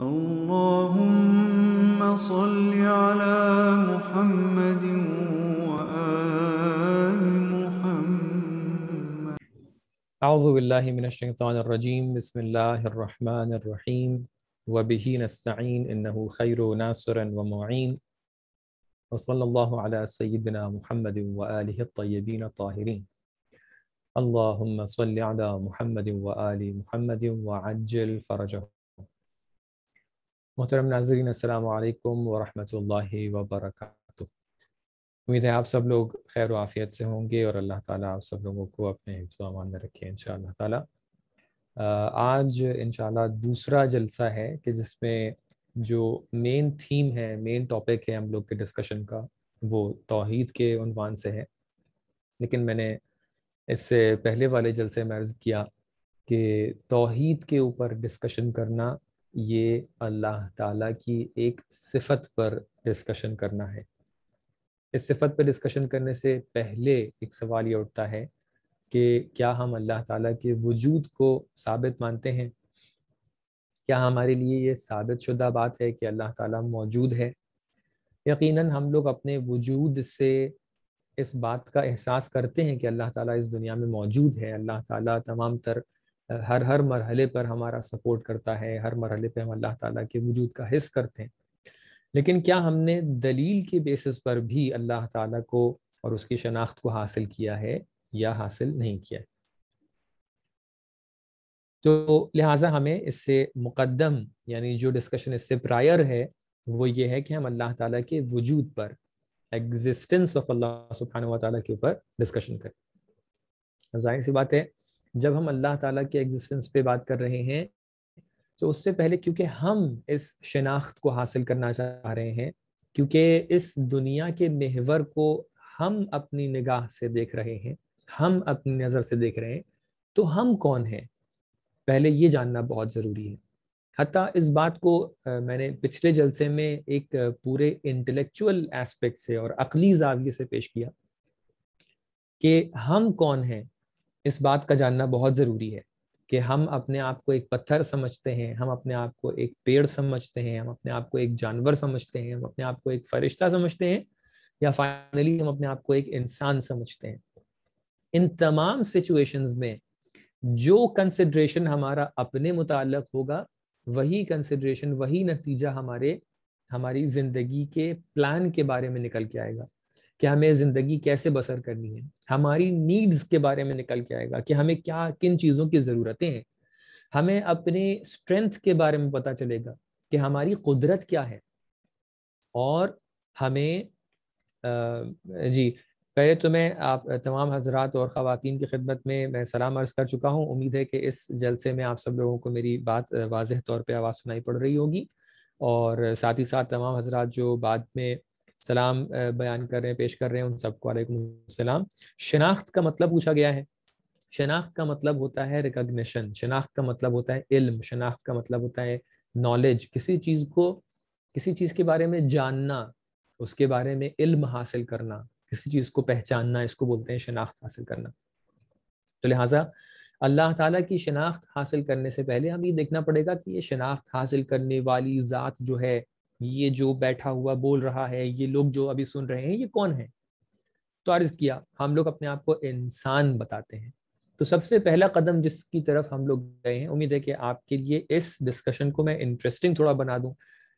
اللهم صل على محمد وآل محمد أعوذ بالله من الشيطان الرجيم بسم الله الرحمن الرحيم وبه نستعين إنه خير ناصر ومعين وصلى الله على سيدنا محمد وآله الطيبين الطاهرين اللهم صل على محمد وآل محمد وعجل فرجهم मोहतरम नाजरीन अल्लाम वरहमल वबरक उम्मीद है आप सब लोग खैर आफ़ियत से होंगे और अल्लाह ताला आप सब लोगों को अपने हिफ्ज़ान में रखे इन ताला आज इन दूसरा जलसा है कि जिसमें जो मेन थीम है मेन टॉपिक है हम लोग के डिस्कशन का वो तोहद के उनवान से है लेकिन मैंने इससे पहले वाले जलसे मर्ज किया कि तोहद के ऊपर डिस्कशन करना ये अल्लाह ताला की एक सिफत पर डिस्कशन करना है इस सिफत पर डिस्कशन करने से पहले एक सवाल ये उठता है कि क्या हम अल्लाह ताला के वजूद को साबित मानते हैं क्या हमारे लिए ये साबित शुदा बात है कि अल्लाह ताला मौजूद है यकीनन हम लोग अपने वजूद से इस बात का एहसास करते हैं कि अल्लाह ताला इस दुनिया में मौजूद है अल्लाह ताला तमाम तर हर हर मरहले पर हमारा सपोर्ट करता है हर मरहले पर हम अल्लाह ताला के वजूद का हिस्स करते हैं लेकिन क्या हमने दलील के बेसिस पर भी अल्लाह ताला को और उसकी शनाख्त को हासिल किया है या हासिल नहीं किया है तो लिहाजा हमें इससे मुकदम यानी जो डिस्कशन इससे प्रायर है वो ये है कि हम अल्लाह ताला के वजूद पर एग्जिस्टेंस ऑफ अल्लाह सुबहान वाली के ऊपर डिस्कशन करें जाहिर सी बात है जब हम अल्लाह ताला के एग्जिस्टेंस पे बात कर रहे हैं तो उससे पहले क्योंकि हम इस शनाख्त को हासिल करना चाह रहे हैं क्योंकि इस दुनिया के महवर को हम अपनी निगाह से देख रहे हैं हम अपनी नज़र से देख रहे हैं तो हम कौन हैं पहले ये जानना बहुत ज़रूरी है हती इस बात को मैंने पिछले जलसे में एक पूरे इंटेलेक्चुअल एस्पेक्ट से और अकली जाविये से पेश किया कि हम कौन हैं इस बात का जानना बहुत ज़रूरी है कि हम अपने आप को एक पत्थर समझते हैं हम अपने आप को एक पेड़ समझते हैं हम अपने आप को एक जानवर समझते हैं हम अपने आप को एक फरिश्ता समझते हैं या फाइनली हम अपने आप को एक इंसान समझते हैं इन तमाम सिचुएशंस में जो कंसिड्रेशन हमारा अपने मुतालक होगा वही कंसिड्रेशन वही नतीजा हमारे हमारी जिंदगी के प्लान के बारे में निकल के आएगा कि हमें ज़िंदगी कैसे बसर करनी है हमारी नीड्स के बारे में निकल के आएगा कि हमें क्या किन चीज़ों की ज़रूरतें हैं हमें अपने स्ट्रेंथ के बारे में पता चलेगा कि हमारी कुदरत क्या है और हमें जी पहले तो मैं आप तमाम हजरात और ख़वान की खिदमत में मैं सलाम अर्ज़ कर चुका हूँ उम्मीद है कि इस जलसे में आप सब लोगों को मेरी बात वाजह तौर पर आवाज़ सुनाई पड़ रही होगी और साथ ही साथ तमाम हजरात जो बाद में सलाम बयान कर रहे हैं पेश कर रहे हैं उन सबको सलाम शनाख्त का मतलब पूछा गया है शनाख्त का मतलब होता है रिकग्निशन शनाख्त का मतलब होता है इल्म शनाख्त का मतलब होता है नॉलेज किसी चीज़ को किसी चीज़ के बारे में जानना उसके बारे में इल्म हासिल करना किसी चीज़ को पहचानना इसको बोलते हैं शनाख्त हासिल करना तो लिहाजा अल्लाह ताला की शनाख्त हासिल करने से पहले हमें ये देखना पड़ेगा कि ये शनाख्त हासिल करने वाली ज़ात जो है ये जो बैठा हुआ बोल रहा है ये लोग जो अभी सुन रहे हैं ये कौन है तो अर्ज किया हम लोग अपने आप को इंसान बताते हैं तो सबसे पहला कदम जिसकी तरफ हम लोग गए हैं उम्मीद है कि आपके लिए इस डिस्कशन को मैं इंटरेस्टिंग थोड़ा बना दूं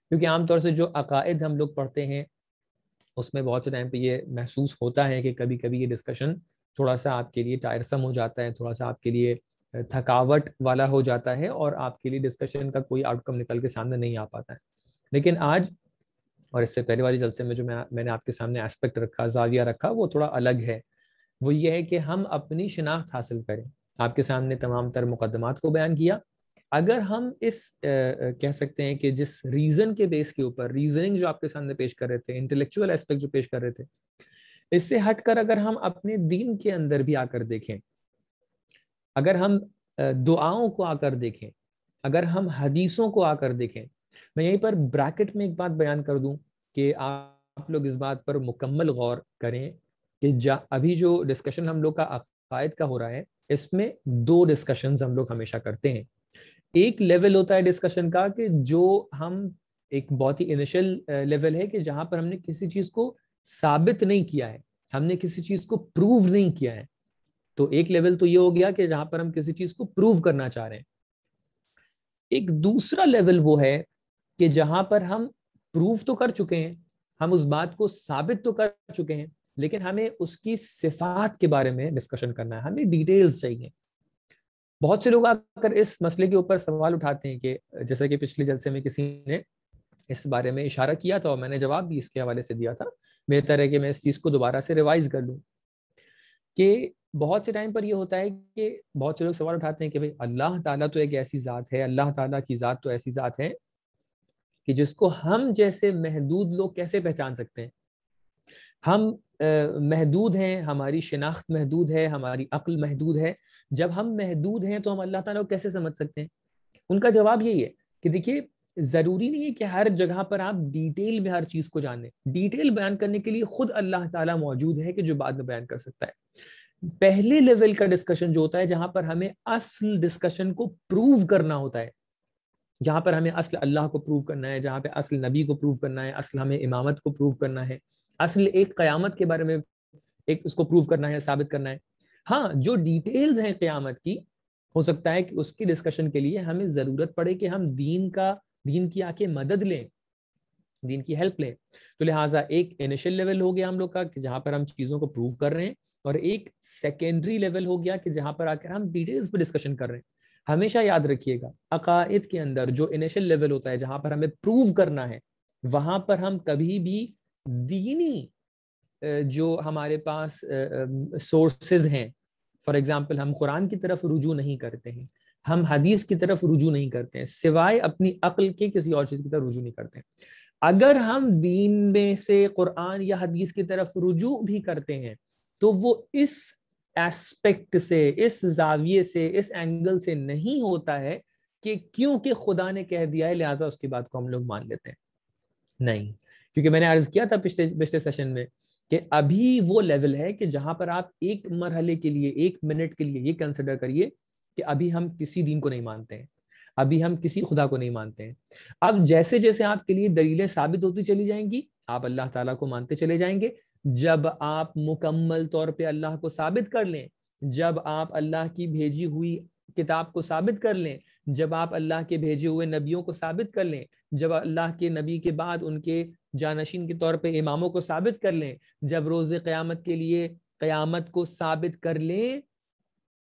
क्योंकि आमतौर से जो अकायद हम लोग पढ़ते हैं उसमें बहुत से टाइम पे ये महसूस होता है कि कभी कभी ये डिस्कशन थोड़ा सा आपके लिए टायरसम हो जाता है थोड़ा सा आपके लिए थकावट वाला हो जाता है और आपके लिए डिस्कशन का कोई आउटकम निकल के सामने नहीं आ पाता है लेकिन आज और इससे पहले वाले जलसे में जो मैं मैंने आपके सामने एस्पेक्ट रखा जाविया रखा वो थोड़ा अलग है वो ये है कि हम अपनी शिनाख्त हासिल करें आपके सामने तमाम तर मुकदमात को बयान किया अगर हम इस आ, कह सकते हैं कि जिस रीज़न के बेस के ऊपर रीजनिंग जो आपके सामने पेश कर रहे थे इंटेलेक्चुअल एस्पेक्ट जो पेश कर रहे थे इससे हटकर अगर हम अपने दीन के अंदर भी आकर देखें अगर हम दुआओं को आकर देखें अगर हम हदीसों को आकर देखें मैं यहीं पर ब्रैकेट में एक बात बयान कर दूं कि आप लोग इस बात पर मुकम्मल गौर करें कि जा अभी जो डिस्कशन हम लोग का अकायद का हो रहा है इसमें दो डिस्कशन हम लोग हमेशा करते हैं एक लेवल होता है डिस्कशन का कि जो हम एक बहुत ही इनिशियल लेवल है कि जहां पर हमने किसी चीज को साबित नहीं किया है हमने किसी चीज को प्रूव नहीं किया है तो एक लेवल तो ये हो गया कि जहां पर हम किसी चीज को प्रूव करना चाह रहे हैं एक दूसरा लेवल वो है कि जहां पर हम प्रूव तो कर चुके हैं हम उस बात को साबित तो कर चुके हैं लेकिन हमें उसकी सिफात के बारे में डिस्कशन करना है हमें डिटेल्स चाहिए बहुत से लोग आकर इस मसले के ऊपर सवाल उठाते हैं कि जैसा कि पिछले जलसे में किसी ने इस बारे में इशारा किया था और मैंने जवाब भी इसके हवाले से दिया था बेहतर है कि मैं इस चीज़ को दोबारा से रिवाइज कर लूँ कि बहुत से टाइम पर यह होता है कि बहुत से लोग सवाल उठाते हैं कि भाई अल्लाह ताला तो एक ऐसी ज़ात है अल्लाह ताला की ज़ात तो ऐसी ज़ात है कि जिसको हम जैसे महदूद लोग कैसे पहचान सकते हैं हम महदूद हैं हमारी शिनाख्त महदूद है हमारी अक्ल महदूद है जब हम महदूद हैं तो हम अल्लाह ताला को कैसे समझ सकते हैं उनका जवाब यही है कि देखिए ज़रूरी नहीं है कि हर जगह पर आप डिटेल में हर चीज़ को जाने डिटेल बयान करने के लिए खुद अल्लाह ताला मौजूद है कि जो बाद में बयान कर सकता है पहले लेवल का डिस्कशन जो होता है जहां पर हमें असल डिस्कशन को प्रूव करना होता है जहाँ पर हमें असल अल्लाह को प्रूव करना है जहाँ पे असल नबी को प्रूव करना है असल हमें इमामत को प्रूव करना है असल एक क़यामत के बारे में एक उसको प्रूव करना है साबित करना है हाँ जो डिटेल्स हैं क़यामत की हो सकता है कि उसकी डिस्कशन के लिए हमें ज़रूरत पड़े कि हम दीन का दीन की आके मदद लें दीन की हेल्प लें तो लिहाजा एक इनिशियल लेवल हो गया हम लोग का कि जहाँ पर हम चीज़ों को प्रूव कर रहे हैं और एक सेकेंडरी लेवल हो गया कि जहाँ पर आकर हम डिटेल्स पर डिस्कशन कर रहे हैं हमेशा याद रखिएगा अकायद के अंदर जो इनिशियल लेवल होता है जहां पर हमें प्रूव करना है वहां पर हम कभी भी दीनी जो हमारे पास सोर्सेज हैं फॉर एग्जाम्पल हम कुरान की तरफ रुजू नहीं करते हैं हम हदीस की तरफ रुजू नहीं करते हैं सिवाय अपनी अक्ल के किसी और चीज़ की तरफ रुजू नहीं करते हैं अगर हम दीन में से कुरान या हदीस की तरफ रुजू भी करते हैं तो वो इस एस्पेक्ट से इस जाविये से इस एंगल से नहीं होता है कि क्योंकि खुदा ने कह दिया है लिहाजा उसकी बात को हम लोग मान लेते हैं नहीं क्योंकि मैंने अर्ज किया था पिछले पिछले सेशन में कि अभी वो लेवल है कि जहां पर आप एक मरहले के लिए एक मिनट के लिए ये कंसिडर करिए कि अभी हम किसी दिन को नहीं मानते हैं अभी हम किसी खुदा को नहीं मानते हैं अब जैसे जैसे आपके लिए दलीलें साबित होती चली जाएंगी आप अल्लाह ताला को मानते चले जाएंगे जब आप मुकम्मल तौर पे अल्लाह को साबित कर लें जब आप अल्लाह की भेजी हुई किताब को साबित कर लें जब आप अल्लाह के भेजे हुए नबियों को साबित कर लें जब अल्लाह के नबी के बाद उनके जानशीन के तौर पे इमामों को साबित कर लें जब रोज़ क्यामत के लिए क्यामत को साबित कर लें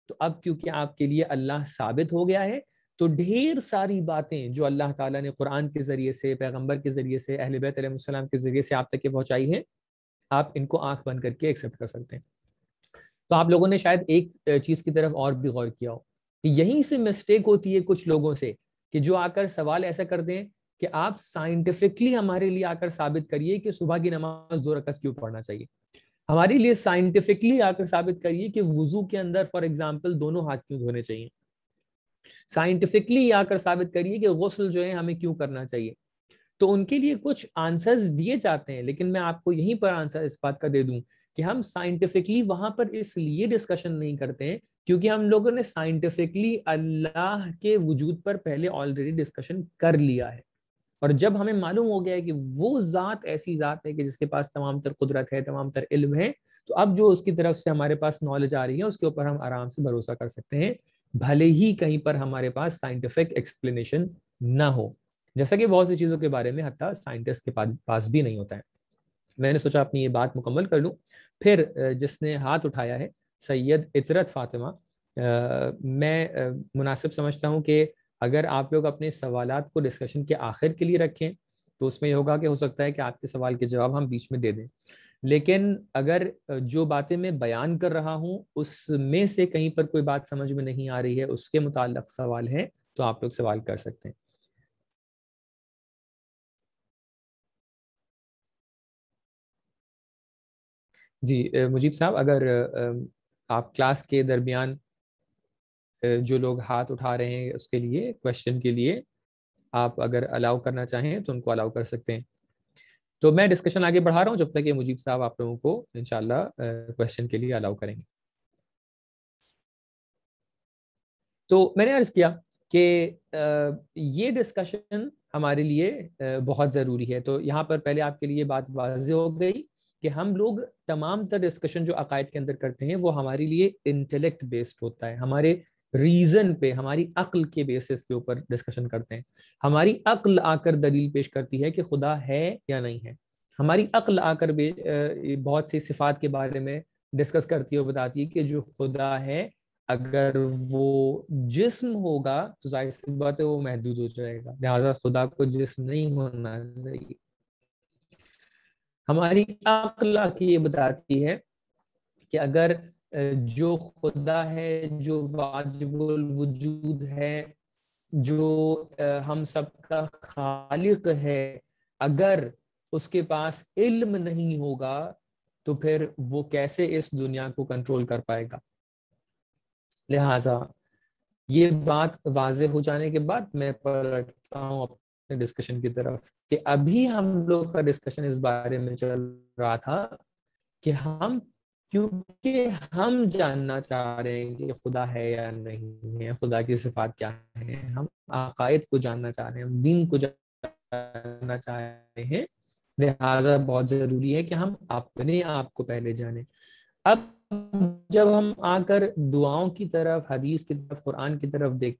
तो अब क्योंकि आपके लिए अल्लाह साबित हो गया है तो ढेर सारी बातें जो अल्लाह ताला ने कुरान के ज़रिए से पैगंबर के ज़रिए से अहल के ज़रिए से आप तक पहुँचाई हैं आप इनको आंख बंद करके एक्सेप्ट कर सकते हैं तो आप लोगों ने शायद एक चीज़ की तरफ और भी गौर किया हो कि यहीं से मिस्टेक होती है कुछ लोगों से कि जो आकर सवाल ऐसा कर दें कि आप साइंटिफिकली हमारे लिए आकर साबित करिए कि सुबह की नमाज दो रकत क्यों पढ़ना चाहिए हमारे लिए साइंटिफिकली आकर साबित करिए कि वजू के अंदर फॉर एग्जाम्पल दोनों हाथ क्यों धोने चाहिए साइंटिफिकली आकर साबित करिए कि गसल जो है हमें क्यों करना चाहिए तो उनके लिए कुछ आंसर्स दिए जाते हैं लेकिन मैं आपको यहीं पर आंसर इस बात का दे दूं कि हम साइंटिफिकली वहां पर इसलिए डिस्कशन नहीं करते हैं क्योंकि हम लोगों ने साइंटिफिकली अल्लाह के वजूद पर पहले ऑलरेडी डिस्कशन कर लिया है और जब हमें मालूम हो गया है कि वो ज़ात ऐसी ज़ात है कि जिसके पास तमाम तर कुदरत है तमाम तर इल्म है तो अब जो उसकी तरफ से हमारे पास नॉलेज आ रही है उसके ऊपर हम आराम से भरोसा कर सकते हैं भले ही कहीं पर हमारे पास साइंटिफिक एक्सप्लेनेशन ना हो जैसा कि बहुत सी चीज़ों के बारे में हत्या साइंटिस्ट के पास भी नहीं होता है मैंने सोचा अपनी ये बात मुकम्मल कर लूँ फिर जिसने हाथ उठाया है सैयद इतरत फातिमा आ, मैं मुनासिब समझता हूँ कि अगर आप लोग अपने सवाल को डिस्कशन के आखिर के लिए रखें तो उसमें यह होगा कि हो सकता है कि आपके सवाल के जवाब हम बीच में दे दें लेकिन अगर जो बातें मैं बयान कर रहा हूँ उसमें से कहीं पर कोई बात समझ में नहीं आ रही है उसके मुतल सवाल है तो आप लोग सवाल कर सकते हैं जी मुजीब साहब अगर आप क्लास के दरमियान जो लोग हाथ उठा रहे हैं उसके लिए क्वेश्चन के लिए आप अगर अलाउ करना चाहें तो उनको अलाउ कर सकते हैं तो मैं डिस्कशन आगे बढ़ा रहा हूँ जब तक ये मुजीब साहब आप लोगों को इनशाला क्वेश्चन के लिए अलाउ करेंगे तो मैंने अर्ज किया कि ये डिस्कशन हमारे लिए बहुत ज़रूरी है तो यहाँ पर पहले आपके लिए बात वाज हो गई कि हम लोग तमाम तर डिस्कशन जो अकायद के अंदर करते हैं वो हमारे लिए इंटेलेक्ट बेस्ड होता है हमारे रीजन पे हमारी अक्ल के बेसिस के ऊपर डिस्कशन करते हैं हमारी अक्ल आकर दलील पेश करती है कि खुदा है या नहीं है हमारी अक्ल आकर बहुत सी सिफात के बारे में डिस्कस करती है बताती है कि जो खुदा है अगर वो जिस्म होगा तो जाहिर सी बात है वो महदूद हो जाएगा लिहाजा खुदा को जिस्म नहीं होना चाहिए हमारी अकल आके ये बताती है कि अगर जो खुदा है जो वाजबुल वजूद है जो हम सबका खालिक है अगर उसके पास इल्म नहीं होगा तो फिर वो कैसे इस दुनिया को कंट्रोल कर पाएगा लिहाजा ये बात वाज हो जाने के बाद मैं पलटता हूँ अपने डिस्कशन की तरफ कि अभी हम लोग का डिस्कशन इस बारे में चल रहा था कि हम क्योंकि हम जानना चाह रहे हैं कि खुदा है या नहीं है खुदा की सिफात क्या है हम अकायद को जानना चाह रहे हैं हम दीन को जानना चाह रहे हैं लिहाजा बहुत जरूरी है कि हम अपने आप को पहले जाने अब जब हम आकर दुआओं की तरफ हदीस की तरफ कुरान की तरफ देख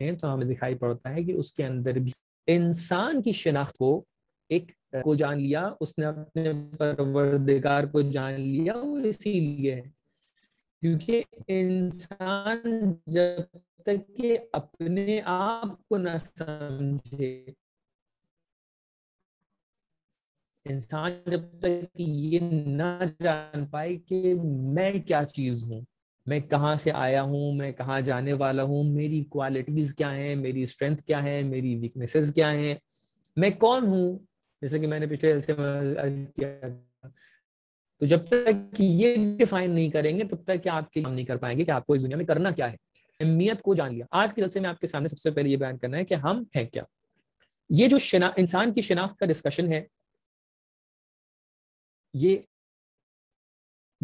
देखते हैं तो हमें दिखाई पड़ता है कि उसके अंदर भी इंसान की शिनाख्त को एक को जान लिया उसने अपने परवरदिगार को जान लिया वो इसीलिए क्योंकि इंसान जब तक के अपने आप को न समझे इंसान जब तक ये ना जान पाए कि मैं क्या चीज हूं मैं कहाँ से आया हूँ मैं कहाँ जाने वाला हूँ मेरी क्वालिटीज़ क्या हैं मेरी स्ट्रेंथ क्या है मेरी वीकनेसेस क्या हैं मैं कौन हूँ जैसे कि मैंने पिछले से किया तो जब तक ये डिफाइन नहीं करेंगे तब तक क्या आपके काम नहीं कर पाएंगे कि आपको इस दुनिया में करना क्या है अहमियत को जान लिया आज के जलसे में आपके सामने सबसे पहले ये बयान करना है कि हम हैं क्या ये जो इंसान की शिनाख्त का डिस्कशन है ये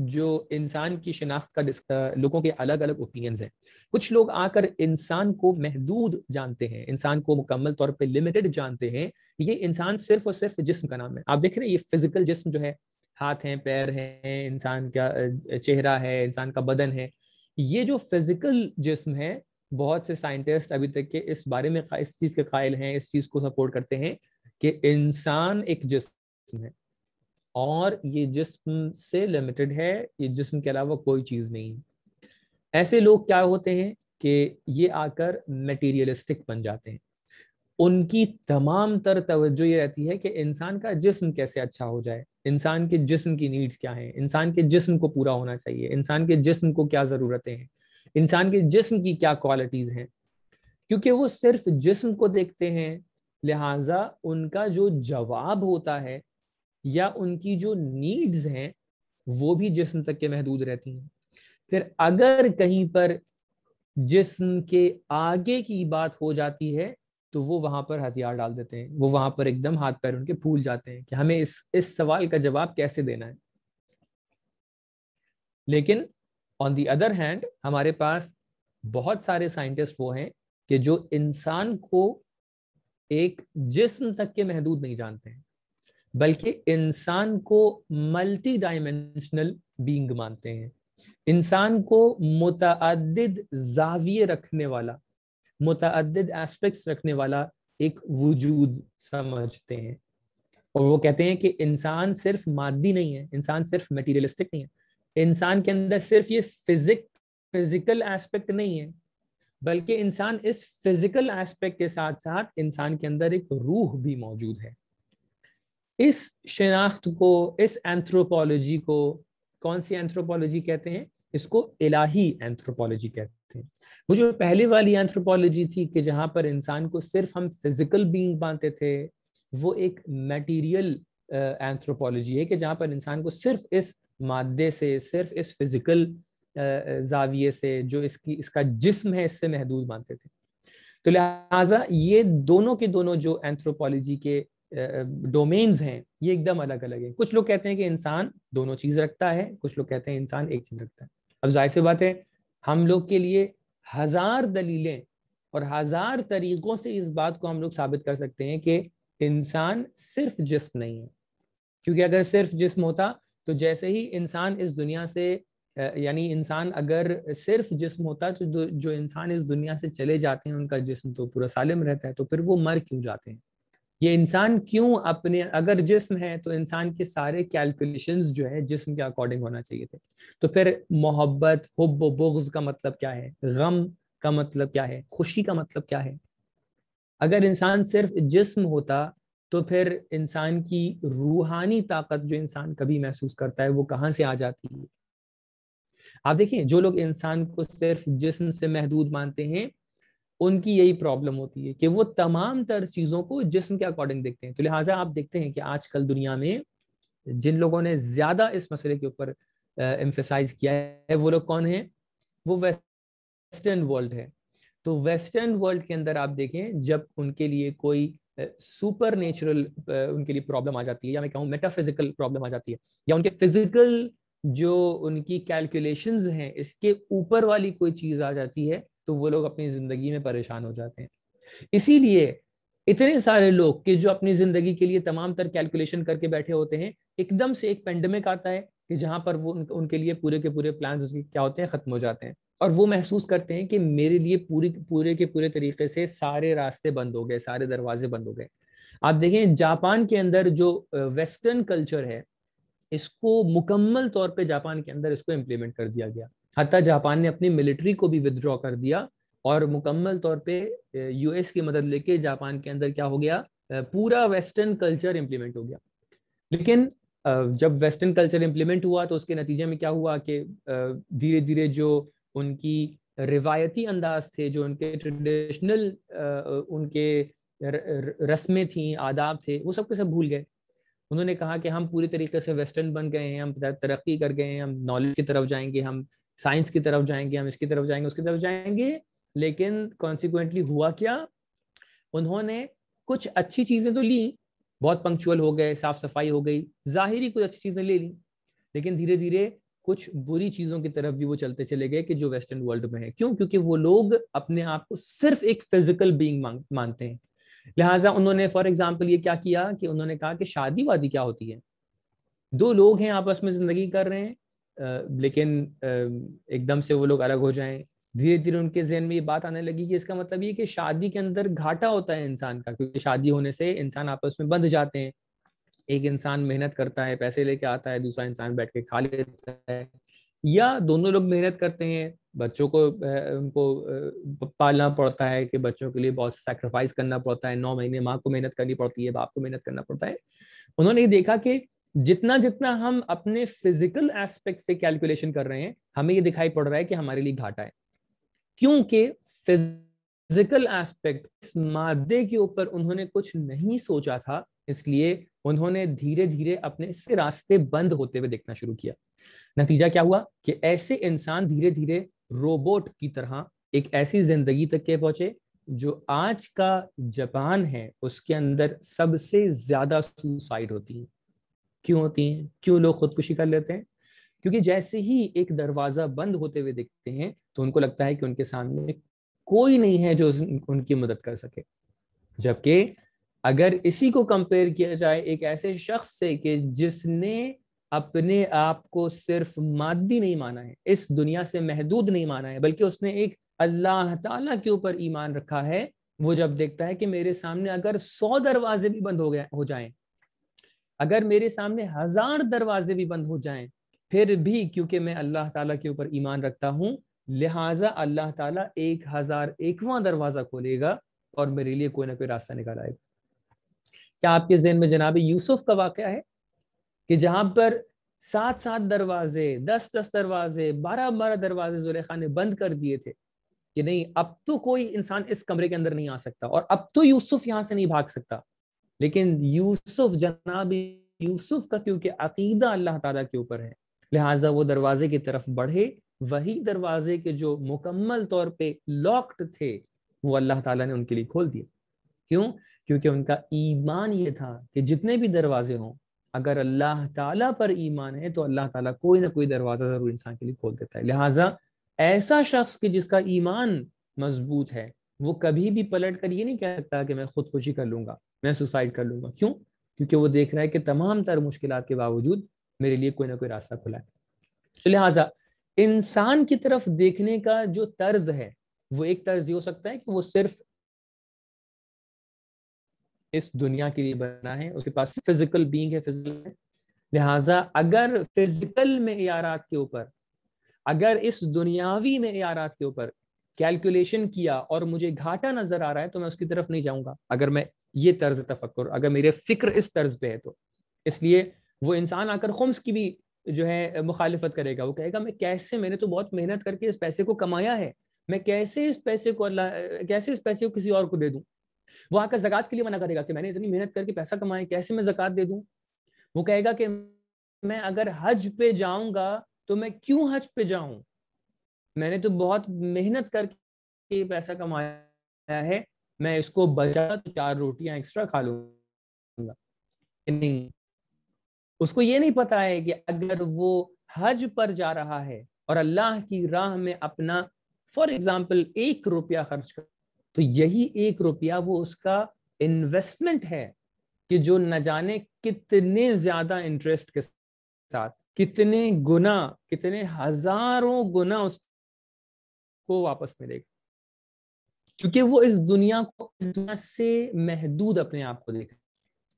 जो इंसान की शिनाख्त का लोगों के अलग अलग ओपिनियंस हैं कुछ लोग आकर इंसान को महदूद जानते हैं इंसान को मुकम्मल तौर पे लिमिटेड जानते हैं ये इंसान सिर्फ और सिर्फ जिस्म का नाम है आप देख रहे हैं ये फिजिकल जिस्म जो है हाथ हैं पैर हैं इंसान का चेहरा है इंसान का बदन है ये जो फिजिकल जिस्म है बहुत से साइंटिस्ट अभी तक के इस बारे में इस चीज़ के कायल हैं इस चीज़ को सपोर्ट करते हैं कि इंसान एक जिस्म है और ये जिस्म से लिमिटेड है ये जिस्म के अलावा कोई चीज़ नहीं ऐसे लोग क्या होते हैं कि ये आकर मटेरियलिस्टिक बन जाते हैं उनकी तमाम तर तवज्जो ये रहती है कि इंसान का जिस्म कैसे अच्छा हो जाए इंसान के जिस्म की नीड्स क्या हैं इंसान के जिस्म को पूरा होना चाहिए इंसान के जिस्म को क्या ज़रूरतें हैं इंसान के जिस्म की क्या क्वालिटीज़ हैं क्योंकि वो सिर्फ जिस्म को देखते हैं लिहाजा उनका जो जवाब होता है या उनकी जो नीड्स हैं वो भी जिस्म तक के महदूद रहती हैं फिर अगर कहीं पर जिस्म के आगे की बात हो जाती है तो वो वहां पर हथियार डाल देते हैं वो वहां पर एकदम हाथ पैर उनके फूल जाते हैं कि हमें इस इस सवाल का जवाब कैसे देना है लेकिन ऑन दी अदर हैंड हमारे पास बहुत सारे साइंटिस्ट वो हैं कि जो इंसान को एक जिस्म तक के महदूद नहीं जानते हैं बल्कि इंसान को मल्टी डायमेंशनल बींग मानते हैं इंसान को मुतद जाविये रखने वाला मुतद एस्पेक्ट्स रखने वाला एक वजूद समझते हैं और वो कहते हैं कि इंसान सिर्फ मादी नहीं है इंसान सिर्फ मटीरियलिस्टिक नहीं है इंसान के अंदर सिर्फ ये फिजिक फिजिकल एस्पेक्ट नहीं है बल्कि इंसान इस फिजिकल एस्पेक्ट के साथ साथ इंसान के अंदर एक रूह भी मौजूद है इस शनाख्त को इस एंथ्रोपोलॉजी को कौन सी एंथ्रोपोलॉजी कहते हैं इसको इलाही एंथ्रोपोलॉजी कहते हैं वो जो पहले वाली एंथ्रोपोलॉजी थी कि जहाँ पर इंसान को सिर्फ हम फिजिकल बींग मानते थे वो एक मेटीरियल एंथ्रोपोलॉजी है कि जहाँ पर इंसान को सिर्फ इस मादे से सिर्फ इस फिजिकल जाविये से जो इसकी इसका जिस्म है इससे महदूद मानते थे तो लिहाजा ये दोनों के दोनों जो एंथ्रोपोलॉजी के डोमेन्स हैं ये एकदम अलग अलग है कुछ लोग कहते हैं कि इंसान दोनों चीज़ रखता है कुछ लोग कहते हैं इंसान एक चीज़ रखता है अब जाहिर सी बात है हम लोग के लिए हज़ार दलीलें और हज़ार तरीक़ों से इस बात को हम लोग साबित कर सकते हैं कि इंसान सिर्फ जिस्म नहीं है क्योंकि अगर सिर्फ जिस्म होता तो जैसे ही इंसान इस दुनिया से यानी इंसान अगर सिर्फ जिस्म होता तो जो इंसान इस दुनिया से चले जाते हैं उनका जिस्म तो पूरा सालिम रहता है तो फिर वो मर क्यों जाते हैं ये इंसान क्यों अपने अगर जिस्म है तो इंसान के सारे कैलकुलेशंस जो है जिस्म के अकॉर्डिंग होना चाहिए थे तो फिर मोहब्बत हुब बुग्ज का मतलब क्या है गम का मतलब क्या है खुशी का मतलब क्या है अगर इंसान सिर्फ जिस्म होता तो फिर इंसान की रूहानी ताकत जो इंसान कभी महसूस करता है वो कहाँ से आ जाती है आप देखिए जो लोग इंसान को सिर्फ जिस्म से महदूद मानते हैं उनकी यही प्रॉब्लम होती है कि वो तमाम तर चीज़ों को जिसम के अकॉर्डिंग देखते हैं तो लिहाजा आप देखते हैं कि आजकल दुनिया में जिन लोगों ने ज़्यादा इस मसले के ऊपर एम्फेसाइज किया है वो लोग कौन है वो वेस्टर्न वर्ल्ड है तो वेस्टर्न वर्ल्ड के अंदर आप देखें जब उनके लिए कोई सुपर नेचुरल उनके लिए प्रॉब्लम आ जाती है या मैं कहूँ मेटाफिजिकल प्रॉब्लम आ जाती है या उनके फिजिकल जो उनकी कैलकुलेशंस हैं इसके ऊपर वाली कोई चीज़ आ जाती है तो वो लोग अपनी ज़िंदगी में परेशान हो जाते हैं इसीलिए इतने सारे लोग कि जो अपनी ज़िंदगी के लिए तमाम तर कैलकुलेशन करके बैठे होते हैं एकदम से एक पेंडेमिक आता है कि जहाँ पर वो उनके लिए पूरे के पूरे प्लान उसके क्या होते हैं ख़त्म हो जाते हैं और वो महसूस करते हैं कि मेरे लिए पूरी पूरे के पूरे तरीके से सारे रास्ते बंद हो गए सारे दरवाजे बंद हो गए आप देखें जापान के अंदर जो वेस्टर्न कल्चर है इसको मुकम्मल तौर पे जापान के अंदर इसको इम्प्लीमेंट कर दिया गया हती जापान ने अपनी मिलिट्री को भी विदड्रॉ कर दिया और मुकम्मल तौर पे यूएस की मदद लेके जापान के अंदर क्या हो गया पूरा वेस्टर्न कल्चर इम्प्लीमेंट हो गया लेकिन जब वेस्टर्न कल्चर इम्प्लीमेंट हुआ तो उसके नतीजे में क्या हुआ कि धीरे धीरे जो उनकी रिवायती अंदाज थे जो उनके ट्रेडिशनल उनके रस्में थी आदाब थे वो सब के सब भूल गए उन्होंने कहा कि हम पूरी तरीके से वेस्टर्न बन गए हैं हम तरक्की कर गए हैं हम नॉलेज की तरफ जाएंगे हम साइंस की तरफ जाएंगे हम इसकी तरफ जाएंगे उसकी तरफ जाएंगे लेकिन कॉन्सिक्वेंटली हुआ क्या उन्होंने कुछ अच्छी चीजें तो ली बहुत पंक्चुअल हो गए साफ सफाई हो गई जाहिर ही कुछ अच्छी चीजें ले ली लेकिन धीरे धीरे कुछ बुरी चीजों की तरफ भी वो चलते चले गए कि जो वेस्टर्न वर्ल्ड में है क्यों क्योंकि वो लोग अपने आप को सिर्फ एक फिजिकल बींग मानते हैं लिहाजा उन्होंने फॉर एग्जाम्पल ये क्या किया कि उन्होंने कहा कि शादी वादी क्या होती है दो लोग हैं आपस में जिंदगी कर रहे हैं लेकिन एकदम से वो लोग अलग हो जाएं धीरे धीरे उनके जहन में ये बात आने लगी कि इसका मतलब ये कि शादी के अंदर घाटा होता है इंसान का क्योंकि शादी होने से इंसान आपस में बंध जाते हैं एक इंसान मेहनत करता है पैसे लेके आता है दूसरा इंसान बैठ के खा लेता है या दोनों लोग मेहनत करते हैं बच्चों को उनको पालना पड़ता है कि बच्चों के लिए बहुत सैक्रिफाइस करना पड़ता है नौ महीने माँ को मेहनत करनी पड़ती है बाप को मेहनत करना पड़ता है उन्होंने ये देखा कि जितना जितना हम अपने फिजिकल एस्पेक्ट से कैलकुलेशन कर रहे हैं हमें ये दिखाई पड़ रहा है कि हमारे लिए घाटा है क्योंकि फिजिकल एस्पेक्ट इस मादे के ऊपर उन्होंने कुछ नहीं सोचा था इसलिए उन्होंने धीरे धीरे अपने इससे रास्ते बंद होते हुए देखना शुरू किया नतीजा क्या हुआ कि ऐसे इंसान धीरे धीरे रोबोट की तरह एक ऐसी जिंदगी तक के पहुंचे जो आज का जापान है उसके अंदर सबसे ज्यादा सुसाइड होती है क्यों होती हैं क्यों लोग खुदकुशी कर लेते हैं क्योंकि जैसे ही एक दरवाजा बंद होते हुए दिखते हैं तो उनको लगता है कि उनके सामने कोई नहीं है जो उनकी मदद कर सके जबकि अगर इसी को कंपेयर किया जाए एक ऐसे शख्स से कि जिसने अपने आप को सिर्फ मादी नहीं माना है इस दुनिया से महदूद नहीं माना है बल्कि उसने एक अल्लाह ताला के ऊपर ईमान रखा है वो जब देखता है कि मेरे सामने अगर सौ दरवाजे भी बंद हो गए हो जाए अगर मेरे सामने हजार दरवाजे भी बंद हो जाएं फिर भी क्योंकि मैं अल्लाह ताला के ऊपर ईमान रखता हूं लिहाजा अल्लाह ताला एक हजार एकवा दरवाजा खोलेगा और मेरे लिए कोई ना कोई रास्ता निकाल आएगा क्या आपके जहन में जनाब यूसुफ का वाक्य है कि जहां पर सात सात दरवाजे दस दस दरवाजे बारह बारह दरवाजे जुलेखा ने बंद कर दिए थे कि नहीं अब तो कोई इंसान इस कमरे के अंदर नहीं आ सकता और अब तो यूसुफ यहां से नहीं भाग सकता लेकिन यूसुफ जनाब यूसुफ का क्योंकि अकीदा अल्लाह ताला के ऊपर है लिहाजा वो दरवाजे की तरफ बढ़े वही दरवाजे के जो मुकम्मल तौर पे लॉक्ड थे वो अल्लाह ताला ने उनके लिए खोल दिए क्यों क्योंकि उनका ईमान ये था कि जितने भी दरवाजे हों अगर अल्लाह ताला पर ईमान है तो अल्लाह ताला कोई ना कोई दरवाज़ा ज़रूर इंसान के लिए खोल देता है लिहाजा ऐसा शख्स कि जिसका ईमान मजबूत है वो कभी भी पलट कर ये नहीं कह सकता कि मैं खुदकुशी कर लूंगा मैं सुसाइड कर लूंगा क्यों क्योंकि वो देख रहा है कि तमाम तर मुश्किल के बावजूद मेरे लिए कोई ना कोई रास्ता खुला है तो लिहाजा इंसान की तरफ देखने का जो तर्ज है वो एक तर्ज ये हो सकता है कि वो सिर्फ इस दुनिया के लिए बना है उसके पास फिजिकल बींग है फिजिकल लिहाजा अगर फिजिकल में के ऊपर अगर इस दुनियावी में के ऊपर कैलकुलेशन किया और मुझे घाटा नजर आ रहा है तो मैं उसकी तरफ नहीं जाऊंगा अगर मैं ये तर्ज तफक्र अगर मेरे फिक्र इस तर्ज पे है तो इसलिए वो इंसान आकर खुम्स की भी जो है मुखालफत करेगा वो कहेगा मैं कैसे मैंने तो बहुत मेहनत करके इस पैसे को कमाया है मैं कैसे इस पैसे को अल्लाह कैसे इस पैसे को किसी और को दे दूं वो आकर जक़ात के लिए मना करेगा कि मैंने इतनी मेहनत करके पैसा कमाया कैसे मैं जक़ात दे दूं वो कहेगा कि मैं अगर हज पे जाऊंगा तो मैं क्यों हज पे जाऊं मैंने तो बहुत मेहनत करके पैसा कमाया है मैं इसको बचा तो चार रोटियां एक्स्ट्रा खा लूंगा नहीं उसको ये नहीं पता है कि अगर वो हज पर जा रहा है और अल्लाह की राह में अपना फॉर एग्जाम्पल एक रुपया खर्च कर तो यही एक रुपया वो उसका इन्वेस्टमेंट है कि जो न जाने कितने ज्यादा इंटरेस्ट के साथ कितने गुना कितने हजारों गुना उसको को वापस मिलेगा क्योंकि वो इस दुनिया को इस दुनिया से महदूद अपने आप को देखा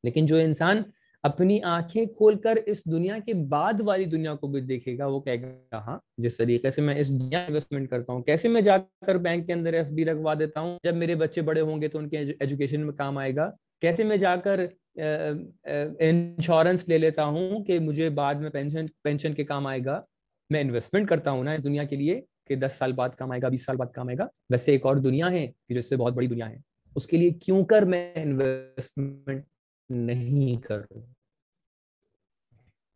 लेकिन जो इंसान अपनी आंखें खोलकर इस दुनिया के बाद वाली दुनिया को भी देखेगा वो कहेगा हाँ जिस तरीके से मैं इस दुनिया इन्वेस्टमेंट करता हूँ कैसे मैं जाकर बैंक के अंदर एफ रखवा देता हूँ जब मेरे बच्चे बड़े होंगे तो उनके एजुकेशन में काम आएगा कैसे मैं जाकर इंश्योरेंस ले लेता हूँ कि मुझे बाद में पेंशन पेंशन के काम आएगा मैं इन्वेस्टमेंट करता हूँ ना इस दुनिया के लिए कि दस साल बाद काम आएगा बीस साल बाद काम आएगा वैसे एक और दुनिया है कि जिससे बहुत बड़ी दुनिया है उसके लिए क्यों कर मैं इन्वेस्टमेंट नहीं कर रहा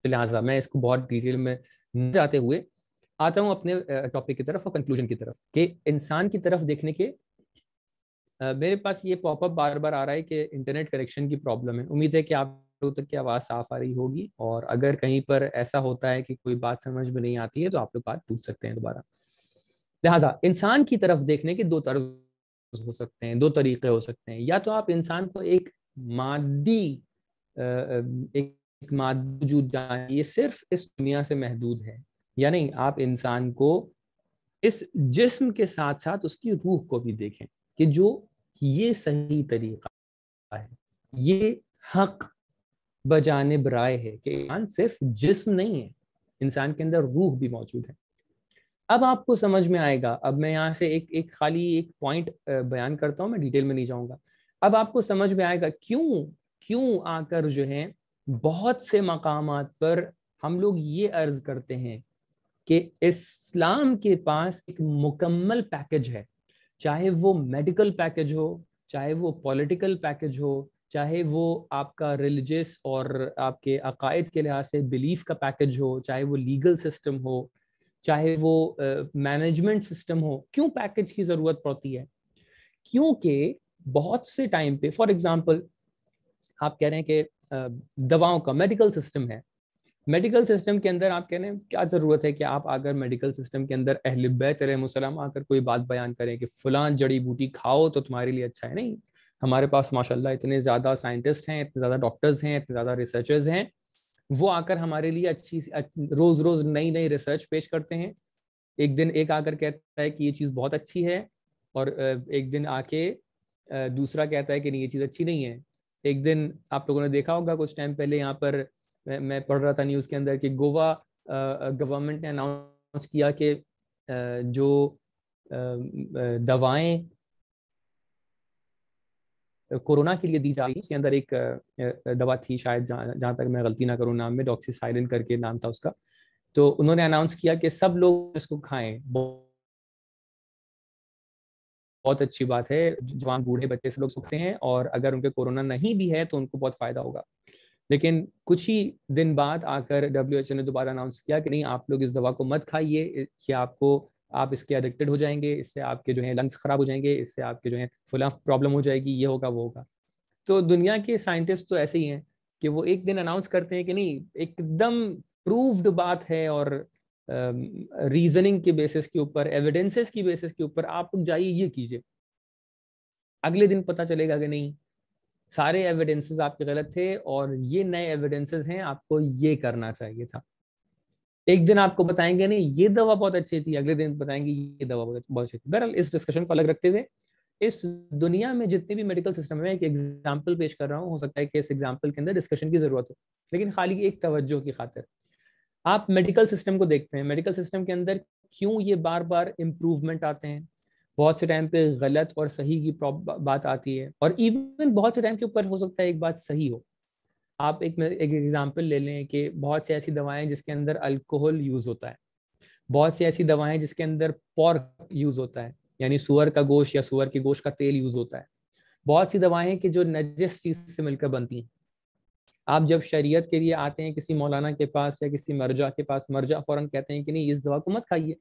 लिहाजा मैं इसको बहुत डिटेल में जाते हुए आता हूं अपने टॉपिक की तरफ और कंक्लूजन की तरफ कि इंसान की तरफ देखने के मेरे पास ये पॉपअप बार बार आ रहा है कि इंटरनेट कनेक्शन की प्रॉब्लम है उम्मीद है कि आप लोगों तक की आवाज़ साफ आ रही होगी और अगर कहीं पर ऐसा होता है कि कोई बात समझ में नहीं आती है तो आप लोग बात पूछ सकते हैं दोबारा लिहाजा इंसान की तरफ देखने के दो तर्ज हो सकते हैं दो तरीके हो सकते हैं या तो आप इंसान को एक मादी एक मादूद ये सिर्फ इस दुनिया से महदूद है यानी आप इंसान को इस जिस्म के साथ साथ उसकी रूह को भी देखें कि जो ये सही तरीका है ये हक बजानब राय है कि इंसान सिर्फ जिस्म नहीं है इंसान के अंदर रूह भी मौजूद है अब आपको समझ में आएगा अब मैं यहाँ से एक एक खाली एक पॉइंट बयान करता हूँ मैं डिटेल में नहीं जाऊँगा अब आपको समझ में आएगा क्यों क्यों आकर जो है बहुत से मकाम पर हम लोग ये अर्ज करते हैं कि इस्लाम के पास एक मुकम्मल पैकेज है चाहे वो मेडिकल पैकेज हो चाहे वो पॉलिटिकल पैकेज हो चाहे वो आपका रिलीजियस और आपके अकायद के लिहाज से बिलीफ का पैकेज हो चाहे वो लीगल सिस्टम हो चाहे वो मैनेजमेंट uh, सिस्टम हो क्यों पैकेज की जरूरत पड़ती है क्योंकि बहुत से टाइम पे फॉर एग्जाम्पल आप कह रहे हैं कि दवाओं का मेडिकल सिस्टम है मेडिकल सिस्टम के अंदर आप कह रहे हैं क्या ज़रूरत है कि आप अगर मेडिकल सिस्टम के अंदर अहल बैत आकर कोई बात बयान करें कि फलान जड़ी बूटी खाओ तो तुम्हारे लिए अच्छा है नहीं हमारे पास माशाल्लाह इतने ज़्यादा साइंटिस्ट हैं इतने ज़्यादा डॉक्टर्स हैं इतने ज़्यादा रिसर्चर्स हैं वो आकर हमारे लिए अच्छी रोज रोज नई नई रिसर्च पेश करते हैं एक दिन एक आकर कहता है कि ये चीज़ बहुत अच्छी है और एक दिन आके दूसरा कहता है कि नहीं ये चीज़ अच्छी नहीं है एक दिन आप लोगों ने देखा होगा कुछ टाइम पहले यहाँ पर मैं पढ़ रहा था न्यूज़ के अंदर कि गोवा गवर्नमेंट ने अनाउंस किया कि जो दवाएं कोरोना के लिए दी जा रही थी उसके अंदर एक दवा थी शायद जहाँ तक मैं गलती ना करूँ नाम में डॉक्सीसाइलिन करके नाम था उसका तो उन्होंने अनाउंस किया कि सब लोग इसको खाएं बहुत अच्छी बात है जवान बूढ़े बच्चे से लोग सोखते हैं और अगर उनके कोरोना नहीं भी है तो उनको बहुत फायदा होगा लेकिन कुछ ही दिन बाद आकर डब्ल्यू ने दोबारा अनाउंस किया कि नहीं आप लोग इस दवा को मत खाइए कि आपको आप इसके एडिक्टेड हो जाएंगे इससे आपके जो है लंग्स ख़राब हो जाएंगे इससे आपके जो है फुला प्रॉब्लम हो जाएगी ये होगा वो होगा तो दुनिया के साइंटिस्ट तो ऐसे ही हैं कि वो एक दिन अनाउंस करते हैं कि नहीं एकदम प्रूव्ड बात है और रीजनिंग के बेसिस के ऊपर एविडेंसेस की बेसिस के ऊपर आप जाइए ये कीजिए अगले दिन पता चलेगा कि नहीं सारे एविडेंसेस आपके गलत थे और ये नए एविडेंसेस हैं आपको ये करना चाहिए था एक दिन आपको बताएंगे नहीं ये दवा बहुत अच्छी थी अगले दिन बताएंगे ये दवा बहुत अच्छी थी बहरहाल इस डिस्कशन को अलग रखते हुए इस दुनिया में जितने भी मेडिकल सिस्टम है एक एग्जाम्पल पेश कर रहा हूँ हो सकता है कि इस एग्जाम्पल के अंदर डिस्कशन की जरूरत हो लेकिन खाली एक तवज्जो की खातिर आप मेडिकल सिस्टम को देखते हैं मेडिकल सिस्टम के अंदर क्यों ये बार बार इम्प्रूवमेंट आते हैं बहुत से टाइम पे गलत और सही की बात आती है और इवन बहुत से टाइम के ऊपर हो सकता है एक बात सही हो आप एक एक एग्जांपल ले लें कि बहुत सी ऐसी दवाएं जिसके अंदर अल्कोहल यूज़ होता है बहुत सी ऐसी दवाएं जिसके अंदर पॉर्क यूज़ होता है यानी सुअर का गोश्त या सुअर के गोश्त का तेल यूज़ होता है बहुत सी दवाएं कि जो नजिस चीज़ से मिलकर बनती हैं आप जब शरीयत के लिए आते हैं किसी मौलाना के पास या किसी मर्जा के पास मर्जा फ़ौरन कहते हैं कि नहीं इस दवा को मत खाइए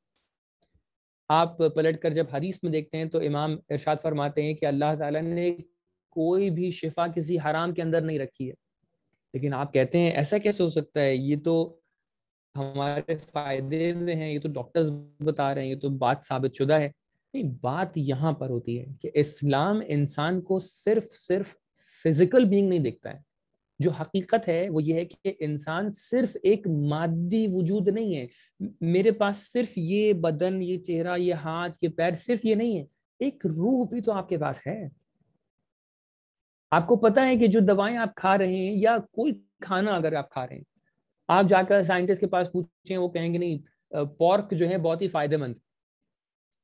आप पलट कर जब हदीस में देखते हैं तो इमाम इरशाद फरमाते हैं कि अल्लाह ताला ने कोई भी शिफा किसी हराम के अंदर नहीं रखी है लेकिन आप कहते हैं ऐसा कैसे हो सकता है ये तो हमारे फायदे में है ये तो डॉक्टर्स बता रहे हैं ये तो बात साबित शुदा है नहीं बात यहाँ पर होती है कि इस्लाम इंसान को सिर्फ सिर्फ फिजिकल बींग नहीं देखता है जो हकीकत है वो ये है कि इंसान सिर्फ एक मादी वजूद नहीं है मेरे पास सिर्फ ये बदन ये चेहरा ये हाथ ये पैर सिर्फ ये नहीं है एक रूह भी तो आपके पास है आपको पता है कि जो दवाएं आप खा रहे हैं या कोई खाना अगर आप खा रहे हैं आप जाकर साइंटिस्ट के पास पूछें वो कहेंगे नहीं पॉर्क जो है बहुत ही फायदेमंद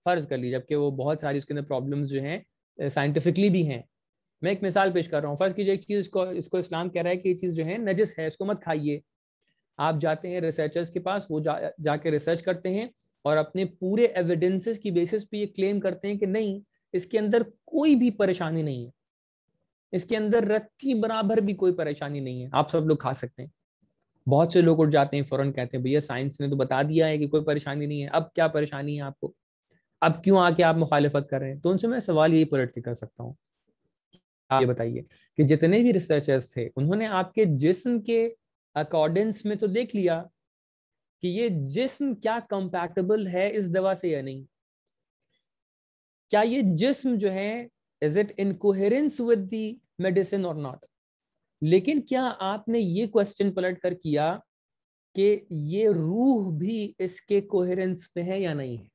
फर्ज कर लीजिए जबकि वो बहुत सारी उसके अंदर प्रॉब्लम्स जो हैं साइंटिफिकली भी हैं मैं एक मिसाल पेश कर रहा हूँ फर्ज कीजिए एक चीज़ इसको इसको इस्लाम कह रहा है कि ये चीज़ जो है नजस है इसको मत खाइए आप जाते हैं रिसर्चर्स के पास वो जा जाके रिसर्च करते हैं और अपने पूरे एविडेंसेस की बेसिस पे ये क्लेम करते हैं कि नहीं इसके अंदर कोई भी परेशानी नहीं है इसके अंदर रत्ती बराबर भी कोई परेशानी नहीं है आप सब लोग खा सकते हैं बहुत से लोग उठ जाते हैं फौरन कहते हैं भैया साइंस ने तो बता दिया है कि कोई परेशानी नहीं है अब क्या परेशानी है आपको अब क्यों आके आप मुखालफत कर रहे हैं तो उनसे मैं सवाल यही पलट के कर सकता हूँ आप ये बताइए कि जितने भी रिसर्चर्स थे उन्होंने आपके जिस्म के अकॉर्डेंस में तो देख लिया कि ये जिस्म क्या कंपैटिबल है इस दवा से या नहीं क्या ये जिस्म जो है is it in with the medicine और नॉट लेकिन क्या आपने ये क्वेश्चन पलट कर किया कि ये रूह भी इसके कोहेरेंस में है या नहीं है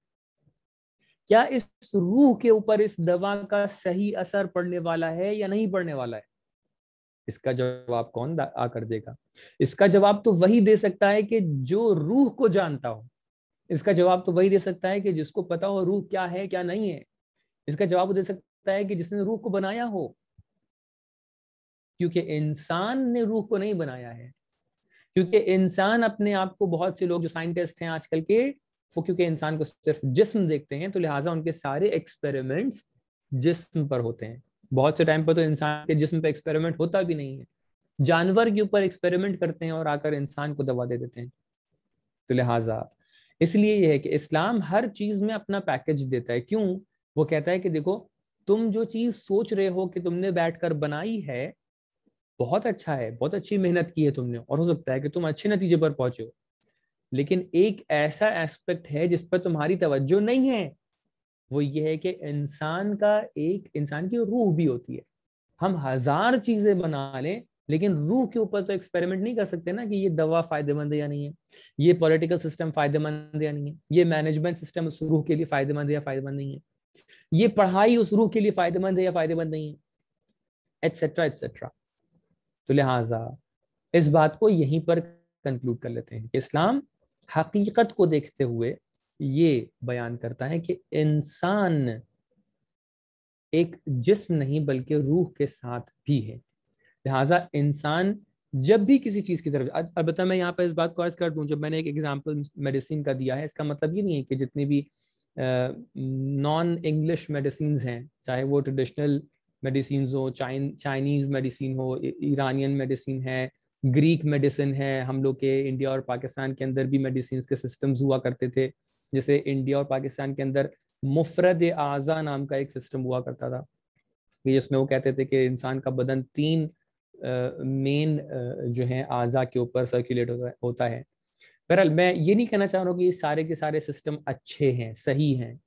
क्या इस रूह के ऊपर इस दवा का सही असर पड़ने वाला है या नहीं पड़ने वाला है इसका जवाब कौन आकर देगा इसका जवाब तो वही दे सकता है कि जो रूह को जानता हो इसका जवाब तो वही दे सकता है कि जिसको पता हो रूह क्या है क्या नहीं है इसका जवाब दे सकता है कि जिसने रूह को बनाया हो क्योंकि इंसान ने रूह को नहीं बनाया है क्योंकि हम्म। इंसान अपने आप को बहुत से लोग जो साइंटिस्ट हैं आजकल के वो क्योंकि इंसान को सिर्फ जिस्म देखते हैं तो लिहाजा उनके सारे एक्सपेरिमेंट्स जिस्म पर होते हैं बहुत से टाइम पर तो इंसान के जिस्म पर एक्सपेरिमेंट होता भी नहीं है जानवर के ऊपर एक्सपेरिमेंट करते हैं और आकर इंसान को दवा दे देते हैं तो लिहाजा इसलिए यह है कि इस्लाम हर चीज में अपना पैकेज देता है क्यों वो कहता है कि देखो तुम जो चीज सोच रहे हो कि तुमने बैठकर बनाई है बहुत अच्छा है बहुत अच्छी मेहनत की है तुमने और हो सकता है कि तुम अच्छे नतीजे पर पहुंचे हो लेकिन एक ऐसा एस्पेक्ट है जिस पर तुम्हारी तवज्जो नहीं है वो ये है कि इंसान का एक इंसान की रूह भी होती है हम हजार चीजें बना लें लेकिन रूह के ऊपर तो एक्सपेरिमेंट नहीं कर सकते ना कि ये दवा फायदेमंद या नहीं है ये पॉलिटिकल सिस्टम फायदेमंद या नहीं है ये मैनेजमेंट सिस्टम उस रूह के लिए फायदेमंद या फायदेमंद नहीं है ये पढ़ाई उस रूह के लिए फायदेमंद है या फायदेमंद नहीं है एटसेट्रा एटसेट्रा तो लिहाजा इस बात को यहीं पर कंक्लूड कर लेते हैं कि इस्लाम हकीकत को देखते हुए ये बयान करता है कि इंसान एक जिस्म नहीं बल्कि रूह के साथ भी है लिहाजा इंसान जब भी किसी चीज़ की तरफ अलबत्त मैं यहाँ पर इस बात को अर्ज कर दूँ जब मैंने एक एग्जाम्पल मेडिसिन का दिया है इसका मतलब ये नहीं है कि जितनी भी नॉन इंग्लिश मेडिसिन हैं चाहे वो ट्रेडिशनल मेडिसिन हो चाइन चाइनीज़ मेडिसिन हो ईरानियन मेडिसिन है ग्रीक मेडिसिन है हम लोग के इंडिया और पाकिस्तान के अंदर भी मेडिसिन के सिस्टम्स हुआ करते थे जैसे इंडिया और पाकिस्तान के अंदर मुफरद आज़ा नाम का एक सिस्टम हुआ करता था जिसमें वो कहते थे कि इंसान का बदन तीन मेन जो है आज़ा के ऊपर सर्कुलेट होता है बहरहाल मैं ये नहीं कहना चाह रहा हूँ कि सारे के सारे सिस्टम अच्छे हैं सही हैं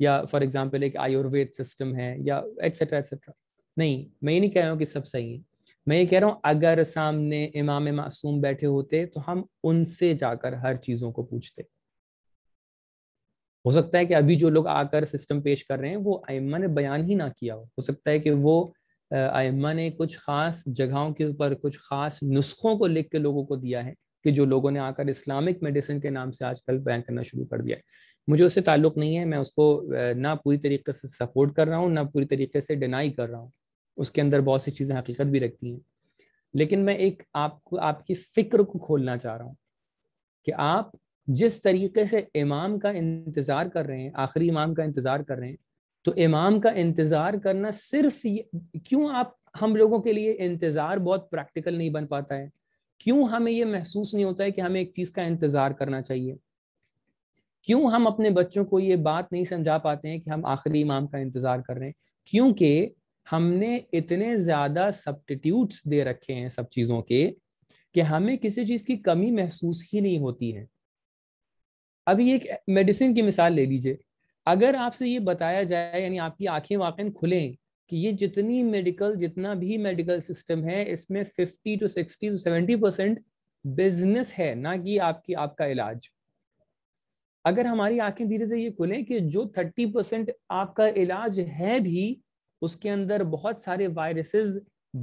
या फॉर एग्जाम्पल एक आयुर्वेद सिस्टम है या एटसेट्रा एटसेट्रा नहीं मैं ये नहीं कह रहा हूँ कि सब सही है मैं ये कह रहा हूँ अगर सामने इमाम मासूम बैठे होते तो हम उनसे जाकर हर चीज़ों को पूछते हो सकता है कि अभी जो लोग आकर सिस्टम पेश कर रहे हैं वो आयमा ने बयान ही ना किया हो हो सकता है कि वो आयमा ने कुछ खास जगहों के ऊपर कुछ खास नुस्खों को लिख के लोगों को दिया है कि जो लोगों ने आकर इस्लामिक मेडिसिन के नाम से आजकल बयान करना शुरू कर दिया है मुझे उससे ताल्लुक नहीं है मैं उसको ना पूरी तरीके से सपोर्ट कर रहा हूँ ना पूरी तरीके से डिनाई कर रहा हूँ उसके अंदर बहुत सी चीज़ें हकीकत भी रखती हैं लेकिन मैं एक आपको आपकी फिक्र को खोलना चाह रहा हूँ कि आप जिस तरीके से इमाम का इंतज़ार कर रहे हैं आखिरी इमाम का इंतज़ार कर रहे हैं तो इमाम का इंतज़ार करना सिर्फ क्यों आप हम लोगों के लिए इंतज़ार बहुत प्रैक्टिकल नहीं बन पाता है क्यों हमें ये महसूस नहीं होता है कि हमें एक चीज़ का इंतज़ार करना चाहिए क्यों हम अपने बच्चों को ये बात नहीं समझा पाते हैं कि हम आखिरी इमाम का इंतजार कर रहे हैं क्योंकि हमने इतने ज्यादा सब्टिट्यूट्स दे रखे हैं सब चीजों के कि हमें किसी चीज की कमी महसूस ही नहीं होती है अभी एक मेडिसिन की मिसाल ले लीजिए अगर आपसे ये बताया जाए यानी आपकी आंखें वाकई खुले कि ये जितनी मेडिकल जितना भी मेडिकल सिस्टम है इसमें 50 टू 60 टू 70 परसेंट बिजनेस है ना कि आपकी आपका इलाज अगर हमारी आंखें धीरे धीरे ये खुलें कि जो थर्टी परसेंट आपका इलाज है भी उसके अंदर बहुत सारे वायरसेस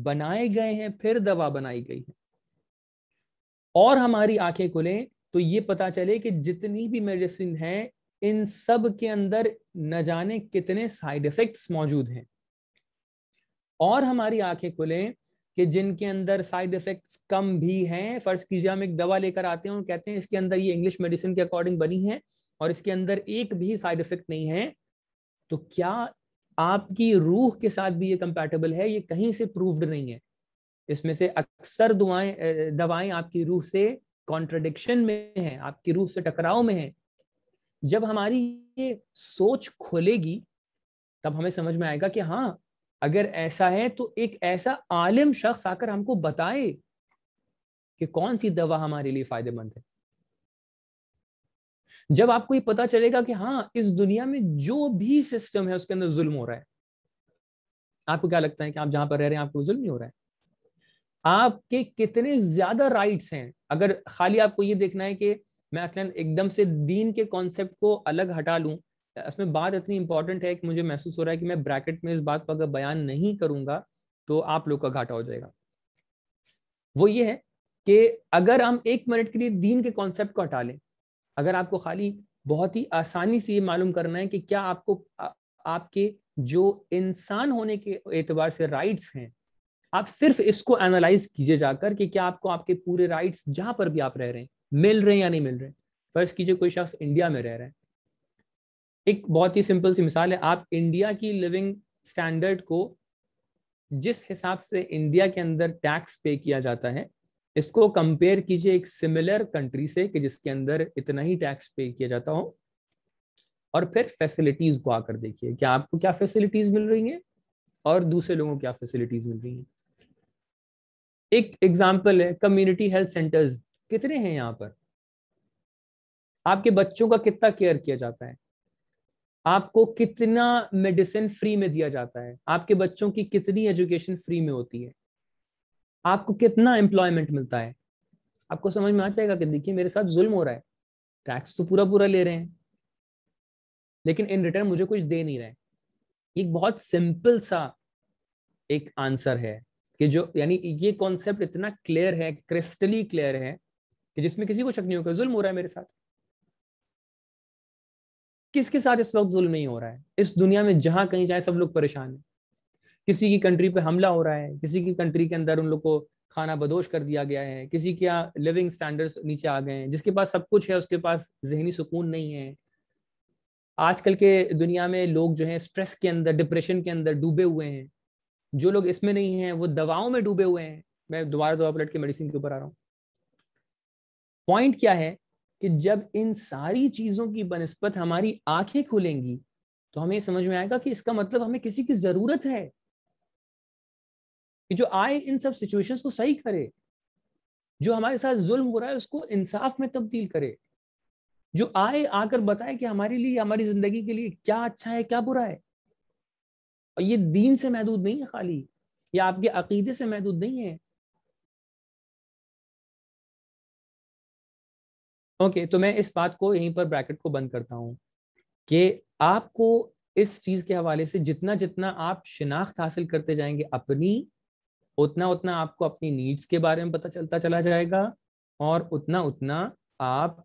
बनाए गए हैं फिर दवा बनाई गई है और हमारी आंखें खुलें तो ये पता चले कि जितनी भी मेडिसिन है इन सब के अंदर न जाने कितने साइड इफेक्ट्स मौजूद हैं और हमारी आंखें खुलें कि जिनके अंदर साइड इफेक्ट्स कम भी हैं फर्ज कीजिए हम एक दवा लेकर आते हैं और कहते हैं इसके अंदर ये इंग्लिश मेडिसिन के अकॉर्डिंग बनी है और इसके अंदर एक भी साइड इफेक्ट नहीं है तो क्या आपकी रूह के साथ भी ये कंपैटिबल है ये कहीं से प्रूव्ड नहीं है इसमें से अक्सर दुआएं दवाएं आपकी रूह से कॉन्ट्रडिक्शन में है आपकी रूह से टकराव में है जब हमारी ये सोच खोलेगी तब हमें समझ में आएगा कि हाँ अगर ऐसा है तो एक ऐसा आलिम शख्स आकर हमको बताए कि कौन सी दवा हमारे लिए फायदेमंद है जब आपको ये पता चलेगा कि हाँ इस दुनिया में जो भी सिस्टम है उसके अंदर जुल्म हो रहा है आपको क्या लगता है कि आप जहां पर रह रहे हैं आपको जुल्म नहीं हो रहा है आपके कितने ज्यादा राइट्स हैं अगर खाली आपको ये देखना है कि मैं असल एकदम से दीन के कॉन्सेप्ट को अलग हटा लूं इसमें बात इतनी इंपॉर्टेंट है कि मुझे महसूस हो रहा है कि मैं ब्रैकेट में इस बात को अगर बयान नहीं करूंगा तो आप लोग का घाटा हो जाएगा वो ये है कि अगर हम एक मिनट के लिए दीन के कॉन्सेप्ट को हटा लें अगर आपको खाली बहुत ही आसानी से ये मालूम करना है कि क्या आपको आपके जो इंसान होने के एतबार से राइट्स हैं आप सिर्फ इसको एनालाइज कीजिए जाकर कि क्या आपको आपके पूरे राइट्स जहां पर भी आप रह रहे हैं मिल रहे हैं या नहीं मिल रहे हैं फर्ज कीजिए कोई शख्स इंडिया में रह रहे हैं एक बहुत ही सिंपल सी मिसाल है आप इंडिया की लिविंग स्टैंडर्ड को जिस हिसाब से इंडिया के अंदर टैक्स पे किया जाता है इसको कंपेयर कीजिए एक सिमिलर कंट्री से कि जिसके अंदर इतना ही टैक्स पे किया जाता हो और फिर फैसिलिटीज को आकर देखिए कि आपको क्या फैसिलिटीज मिल रही हैं और दूसरे लोगों को क्या फैसिलिटीज मिल रही हैं एक एग्जाम्पल है कम्युनिटी हेल्थ सेंटर्स कितने हैं यहाँ पर आपके बच्चों का कितना केयर किया जाता है आपको कितना मेडिसिन फ्री में दिया जाता है आपके बच्चों की कितनी एजुकेशन फ्री में होती है आपको कितना एम्प्लॉयमेंट मिलता है आपको समझ में आ जाएगा कि देखिए मेरे साथ जुल्म हो रहा है टैक्स तो पूरा पूरा ले रहे हैं लेकिन इन रिटर्न मुझे कुछ दे नहीं रहे एक बहुत सिंपल सा एक आंसर है कि जो यानी ये कॉन्सेप्ट इतना क्लियर है क्रिस्टली क्लियर है कि जिसमें किसी को शक नहीं होगा जुल्म हो रहा है मेरे साथ किसके साथ इस वक्त जुल्म नहीं हो रहा है इस दुनिया में जहां कहीं जाए सब लोग परेशान हैं किसी की कंट्री पे हमला हो रहा है किसी की कंट्री के अंदर उन लोग को खाना बदोश कर दिया गया है किसी के लिविंग स्टैंडर्ड्स नीचे आ गए हैं जिसके पास सब कुछ है उसके पास जहनी सुकून नहीं है आजकल के दुनिया में लोग जो है स्ट्रेस के अंदर डिप्रेशन के अंदर डूबे हुए हैं जो लोग इसमें नहीं है वो दवाओं में डूबे हुए हैं मैं दोबारा दोबारा पलट के मेडिसिन के ऊपर आ रहा हूँ पॉइंट क्या है कि जब इन सारी चीजों की बनस्पत हमारी आंखें खुलेंगी तो हमें समझ में आएगा कि इसका मतलब हमें किसी की जरूरत है कि जो आए इन सब सिचुएशंस को सही करे जो हमारे साथ जुल्म हो रहा है उसको इंसाफ में तब्दील करे जो आए आकर बताए कि हमारे लिए हमारी जिंदगी के लिए क्या अच्छा है क्या बुरा है और ये दीन से महदूद नहीं है खाली या आपके अकीदे से महदूद नहीं है ओके तो मैं इस बात को यहीं पर ब्रैकेट को बंद करता हूँ कि आपको इस चीज के हवाले से जितना जितना आप शिनाख्त हासिल करते जाएंगे अपनी उतना उतना आपको अपनी नीड्स के बारे में पता चलता चला जाएगा और उतना उतना आप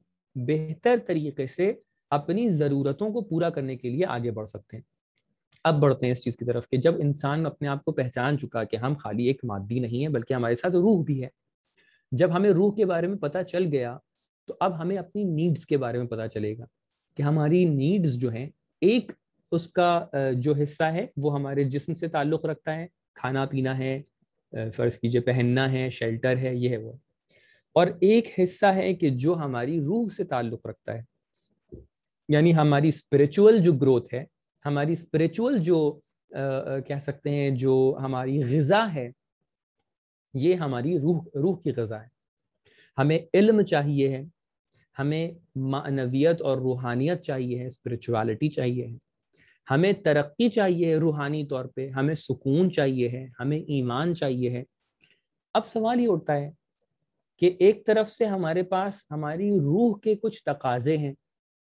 बेहतर तरीके से अपनी ज़रूरतों को पूरा करने के लिए आगे बढ़ सकते हैं अब बढ़ते हैं इस चीज़ की तरफ कि जब इंसान अपने आप को पहचान चुका कि हम खाली एक मादी नहीं है बल्कि हमारे साथ रूह भी है जब हमें रूह के बारे में पता चल गया तो अब हमें अपनी नीड्स के बारे में पता चलेगा कि हमारी नीड्स जो हैं एक उसका जो हिस्सा है वो हमारे जिस्म से ताल्लुक़ रखता है खाना पीना है फ़र्ज़ कीजिए पहनना है शेल्टर है ये है वो और एक हिस्सा है कि जो हमारी रूह से ताल्लुक़ रखता है यानी हमारी स्पिरिचुअल जो ग्रोथ है हमारी स्पिरिचुअल जो आ, कह सकते हैं जो हमारी गज़ा है ये हमारी रूह रूह की गज़ा है हमें इल्म चाहिए है हमें मानवियत और रूहानियत चाहिए है स्पिरिचुअलिटी चाहिए है हमें तरक्की चाहिए रूहानी तौर पे हमें सुकून चाहिए है हमें ईमान चाहिए है अब सवाल ये उठता है कि एक तरफ से हमारे पास हमारी रूह के कुछ तकाजे हैं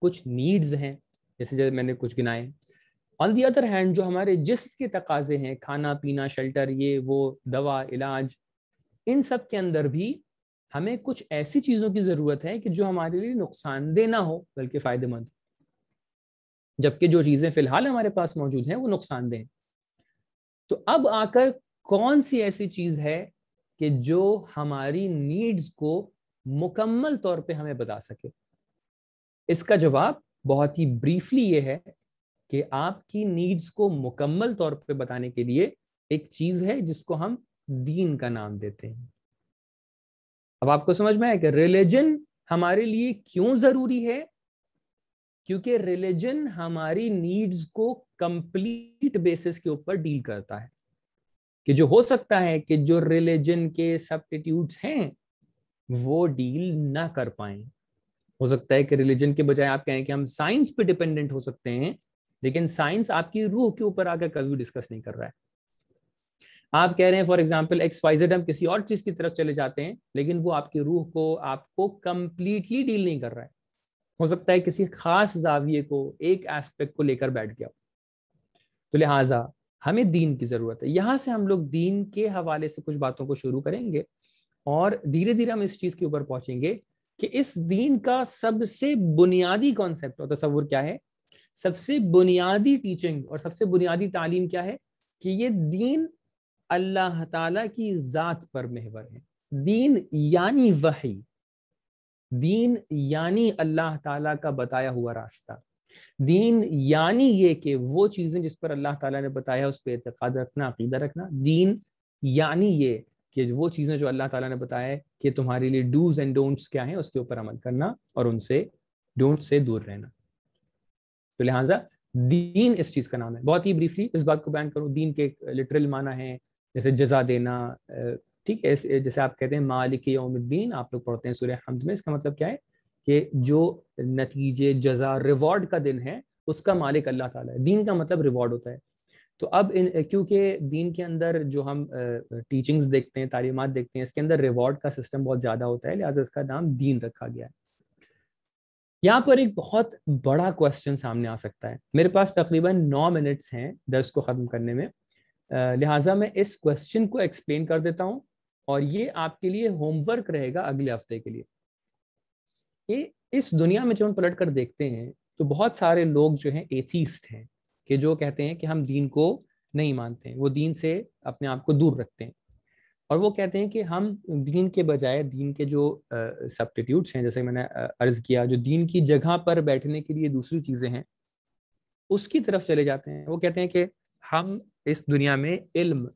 कुछ नीड्स हैं जैसे जैसे मैंने कुछ गिनाए ऑन दी अदर हैंड जो हमारे जिस्म के तकाजे हैं खाना पीना शेल्टर ये वो दवा इलाज इन सब के अंदर भी हमें कुछ ऐसी चीजों की जरूरत है कि जो हमारे लिए नुकसानदेह ना हो बल्कि फायदेमंद जबकि जो चीजें फिलहाल हमारे पास मौजूद हैं वो नुकसानदेह तो अब आकर कौन सी ऐसी चीज है कि जो हमारी नीड्स को मुकम्मल तौर पे हमें बता सके इसका जवाब बहुत ही ब्रीफली ये है कि आपकी नीड्स को मुकम्मल तौर पे बताने के लिए एक चीज है जिसको हम दीन का नाम देते हैं अब आपको समझ में आया कि रिलीजन हमारे लिए क्यों जरूरी है क्योंकि रिलीजन हमारी नीड्स को कंप्लीट बेसिस के ऊपर डील करता है कि जो हो सकता है कि जो रिलीजन के सब्टीट्यूट हैं वो डील ना कर पाए हो सकता है कि रिलीजन के बजाय आप कहें कि हम साइंस पे डिपेंडेंट हो सकते हैं लेकिन साइंस आपकी रूह के ऊपर आकर कभी डिस्कस नहीं कर रहा है आप कह रहे हैं फॉर एग्जाम्पल एक्स वाइजेड हम किसी और चीज की तरफ चले जाते हैं लेकिन वो आपकी रूह को आपको कंप्लीटली डील नहीं कर रहा है हो सकता है किसी खास जाविये को एक एस्पेक्ट को लेकर बैठ गया तो लिहाजा हमें दीन की जरूरत है यहाँ से हम लोग दीन के हवाले से कुछ बातों को शुरू करेंगे और धीरे धीरे हम इस चीज के ऊपर पहुंचेंगे कि इस दीन का सबसे बुनियादी कॉन्सेप्ट और तस्वुर क्या है सबसे बुनियादी टीचिंग और सबसे बुनियादी तालीम क्या है कि ये दीन अल्लाह ताला की ज़ात पर महवर है दीन यानी वही दीन यानी अल्लाह ताला का बताया हुआ रास्ता दीन यानी ये कि वो चीज़ें जिस पर अल्लाह ताला ने बताया उस पर एतक़ाद रखना अकीदा रखना दीन यानी ये कि वो चीज़ें जो अल्लाह ताला ने बताया कि तुम्हारे लिए डूज एंड डोंट्स क्या हैं उसके ऊपर अमल करना और उनसे डोंट से दूर रहना तो लिहाजा दीन इस चीज़ का नाम है बहुत ही ब्रीफली इस बात को बयान करूं दीन के लिटरल माना है जैसे जजा देना ठीक है जैसे आप कहते हैं मालिक योमद्दीन आप लोग पढ़ते हैं सूर्य हमद में इसका मतलब क्या है कि जो नतीजे जजा रिवॉर्ड का दिन है उसका मालिक अल्लाह ताला है दीन का मतलब रिवॉर्ड होता है तो अब इन क्योंकि दीन के अंदर जो हम टीचिंग्स देखते हैं तालीमत देखते हैं इसके अंदर रिवॉर्ड का सिस्टम बहुत ज़्यादा होता है लिहाजा इसका नाम दीन रखा गया है यहाँ पर एक बहुत बड़ा क्वेश्चन सामने आ सकता है मेरे पास तकरीबन नौ मिनट्स हैं दर्स को ख़त्म करने में लिहाजा मैं इस क्वेश्चन को एक्सप्लेन कर देता हूँ और ये आपके लिए होमवर्क रहेगा अगले हफ्ते के लिए कि इस दुनिया में जब हम पलट कर देखते हैं तो बहुत सारे लोग जो हैं एथीस्ट हैं कि जो कहते हैं कि हम दीन को नहीं मानते हैं वो दीन से अपने आप को दूर रखते हैं और वो कहते हैं कि हम दीन के बजाय दीन के जो सब्सटीट्यूट्स हैं जैसे मैंने अर्ज किया जो दीन की जगह पर बैठने के लिए दूसरी चीज़ें हैं उसकी तरफ चले जाते हैं वो कहते हैं कि हम इस दुनिया में इल्म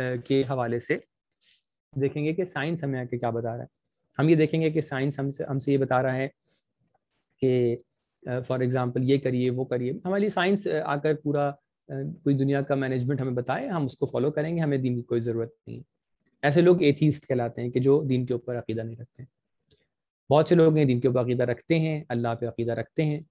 के हवाले से देखेंगे कि साइंस हमें आके क्या बता रहा है हम ये देखेंगे कि साइंस हमसे हमसे ये बता रहा है कि फॉर एग्जाम्पल ये करिए वो करिए हमारे लिए साइंस आकर पूरा कोई दुनिया का मैनेजमेंट हमें बताए हम उसको फॉलो करेंगे हमें दीन की कोई ज़रूरत नहीं ऐसे लोग एथीस्ट कहलाते हैं कि जो दीन के ऊपर अकीदा नहीं रखते बहुत से लोग हैं दीन के ऊपर अकीदा रखते हैं अल्लाह पे अकीदा रखते हैं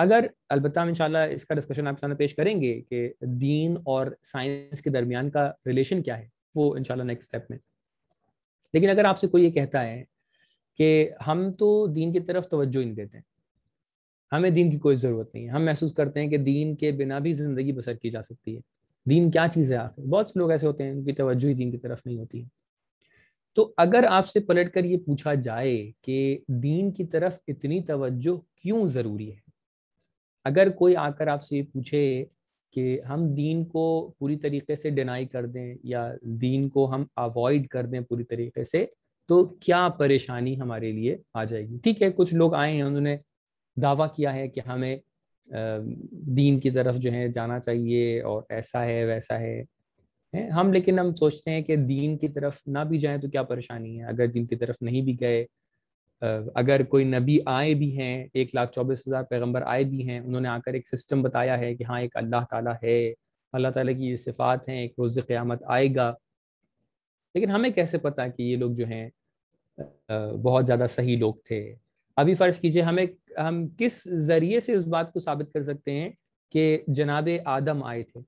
अगर अलबत् इन इसका डिस्कशन आपके सामने पेश करेंगे कि दीन और साइंस के दरमियान का रिलेशन क्या है वो इनशाला नेक्स्ट स्टेप में लेकिन अगर आपसे कोई ये कहता है कि हम तो दीन की तरफ तोज्जो ही नहीं देते हैं हमें दीन की कोई ज़रूरत नहीं है हम महसूस करते हैं कि दीन के बिना भी ज़िंदगी बसर की जा सकती है दीन क्या चीज़ है आखिर बहुत से लोग ऐसे होते हैं उनकी तोज्जो ही दीन की तरफ नहीं होती है तो अगर आपसे पलट कर ये पूछा जाए कि दीन की तरफ इतनी तोज्जो क्यों ज़रूरी है अगर कोई आकर आपसे ये पूछे कि हम दीन को पूरी तरीके से डिनाई कर दें या दीन को हम अवॉइड कर दें पूरी तरीके से तो क्या परेशानी हमारे लिए आ जाएगी ठीक है कुछ लोग आए हैं उन्होंने दावा किया है कि हमें दीन की तरफ जो है जाना चाहिए और ऐसा है वैसा है हैं हम लेकिन हम सोचते हैं कि दीन की तरफ ना भी जाएं तो क्या परेशानी है अगर दीन की तरफ नहीं भी गए अगर कोई नबी आए भी हैं एक लाख चौबीस हज़ार पैगम्बर आए भी हैं उन्होंने आकर एक सिस्टम बताया है कि हाँ एक अल्लाह ताला है अल्लाह ताला की ये सिफ़ात हैं एक रोज़ क़्यामत आएगा लेकिन हमें कैसे पता कि ये लोग जो हैं बहुत ज़्यादा सही लोग थे अभी फ़र्ज़ कीजिए हमें हम किस ज़रिए से इस बात को साबित कर सकते हैं कि जनाब आदम आए थे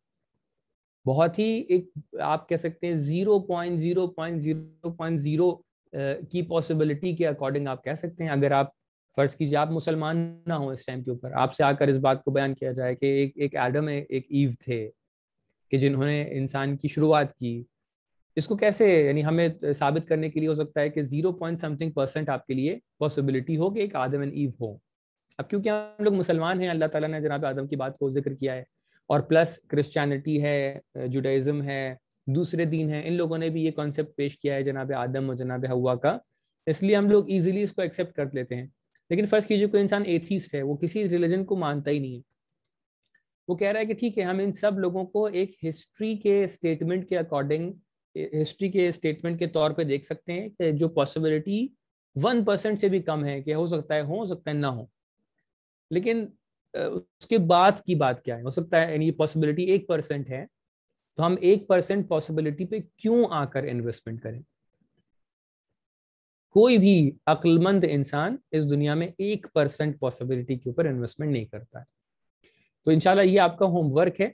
बहुत ही एक आप कह सकते हैं zero point zero point zero point zero की पॉसिबिलिटी के अकॉर्डिंग आप कह सकते हैं अगर आप फर्ज कीजिए आप मुसलमान ना हो इस टाइम के ऊपर आपसे आकर इस बात को बयान किया जाए कि एक एक एडम है एक ईव थे कि जिन्होंने इंसान की शुरुआत की इसको कैसे यानी हमें साबित करने के लिए हो सकता है कि जीरो पॉइंट समथिंग परसेंट आपके लिए पॉसिबिलिटी हो कि एक आदम एंड ईव हो अब क्योंकि हम लोग मुसलमान हैं अल्लाह ताला ने जनाब आदम की बात को जिक्र किया है और प्लस क्रिश्चियनिटी है जुडाइज़म है दूसरे दिन हैं इन लोगों ने भी ये कॉन्सेप्ट पेश किया है जनाब आदम और जनाब हवा का इसलिए हम लोग ईजिली इसको एक्सेप्ट कर लेते हैं लेकिन फर्स्ट कीजिए कोई इंसान एथीस्ट है वो किसी रिलीजन को मानता ही नहीं है वो कह रहा है कि ठीक है हम इन सब लोगों को एक हिस्ट्री के स्टेटमेंट के अकॉर्डिंग हिस्ट्री के स्टेटमेंट के तौर पे देख सकते हैं कि जो पॉसिबिलिटी वन परसेंट से भी कम है कि हो सकता है हो सकता है ना हो लेकिन उसके बाद की बात क्या है हो सकता है यानी पॉसिबिलिटी एक परसेंट है तो हम एक परसेंट पॉसिबिलिटी पे क्यों आकर इन्वेस्टमेंट करें कोई भी अक्लमंद इंसान इस दुनिया में एक परसेंट पॉसिबिलिटी के ऊपर इन्वेस्टमेंट नहीं करता है तो इनशाला ये आपका होमवर्क है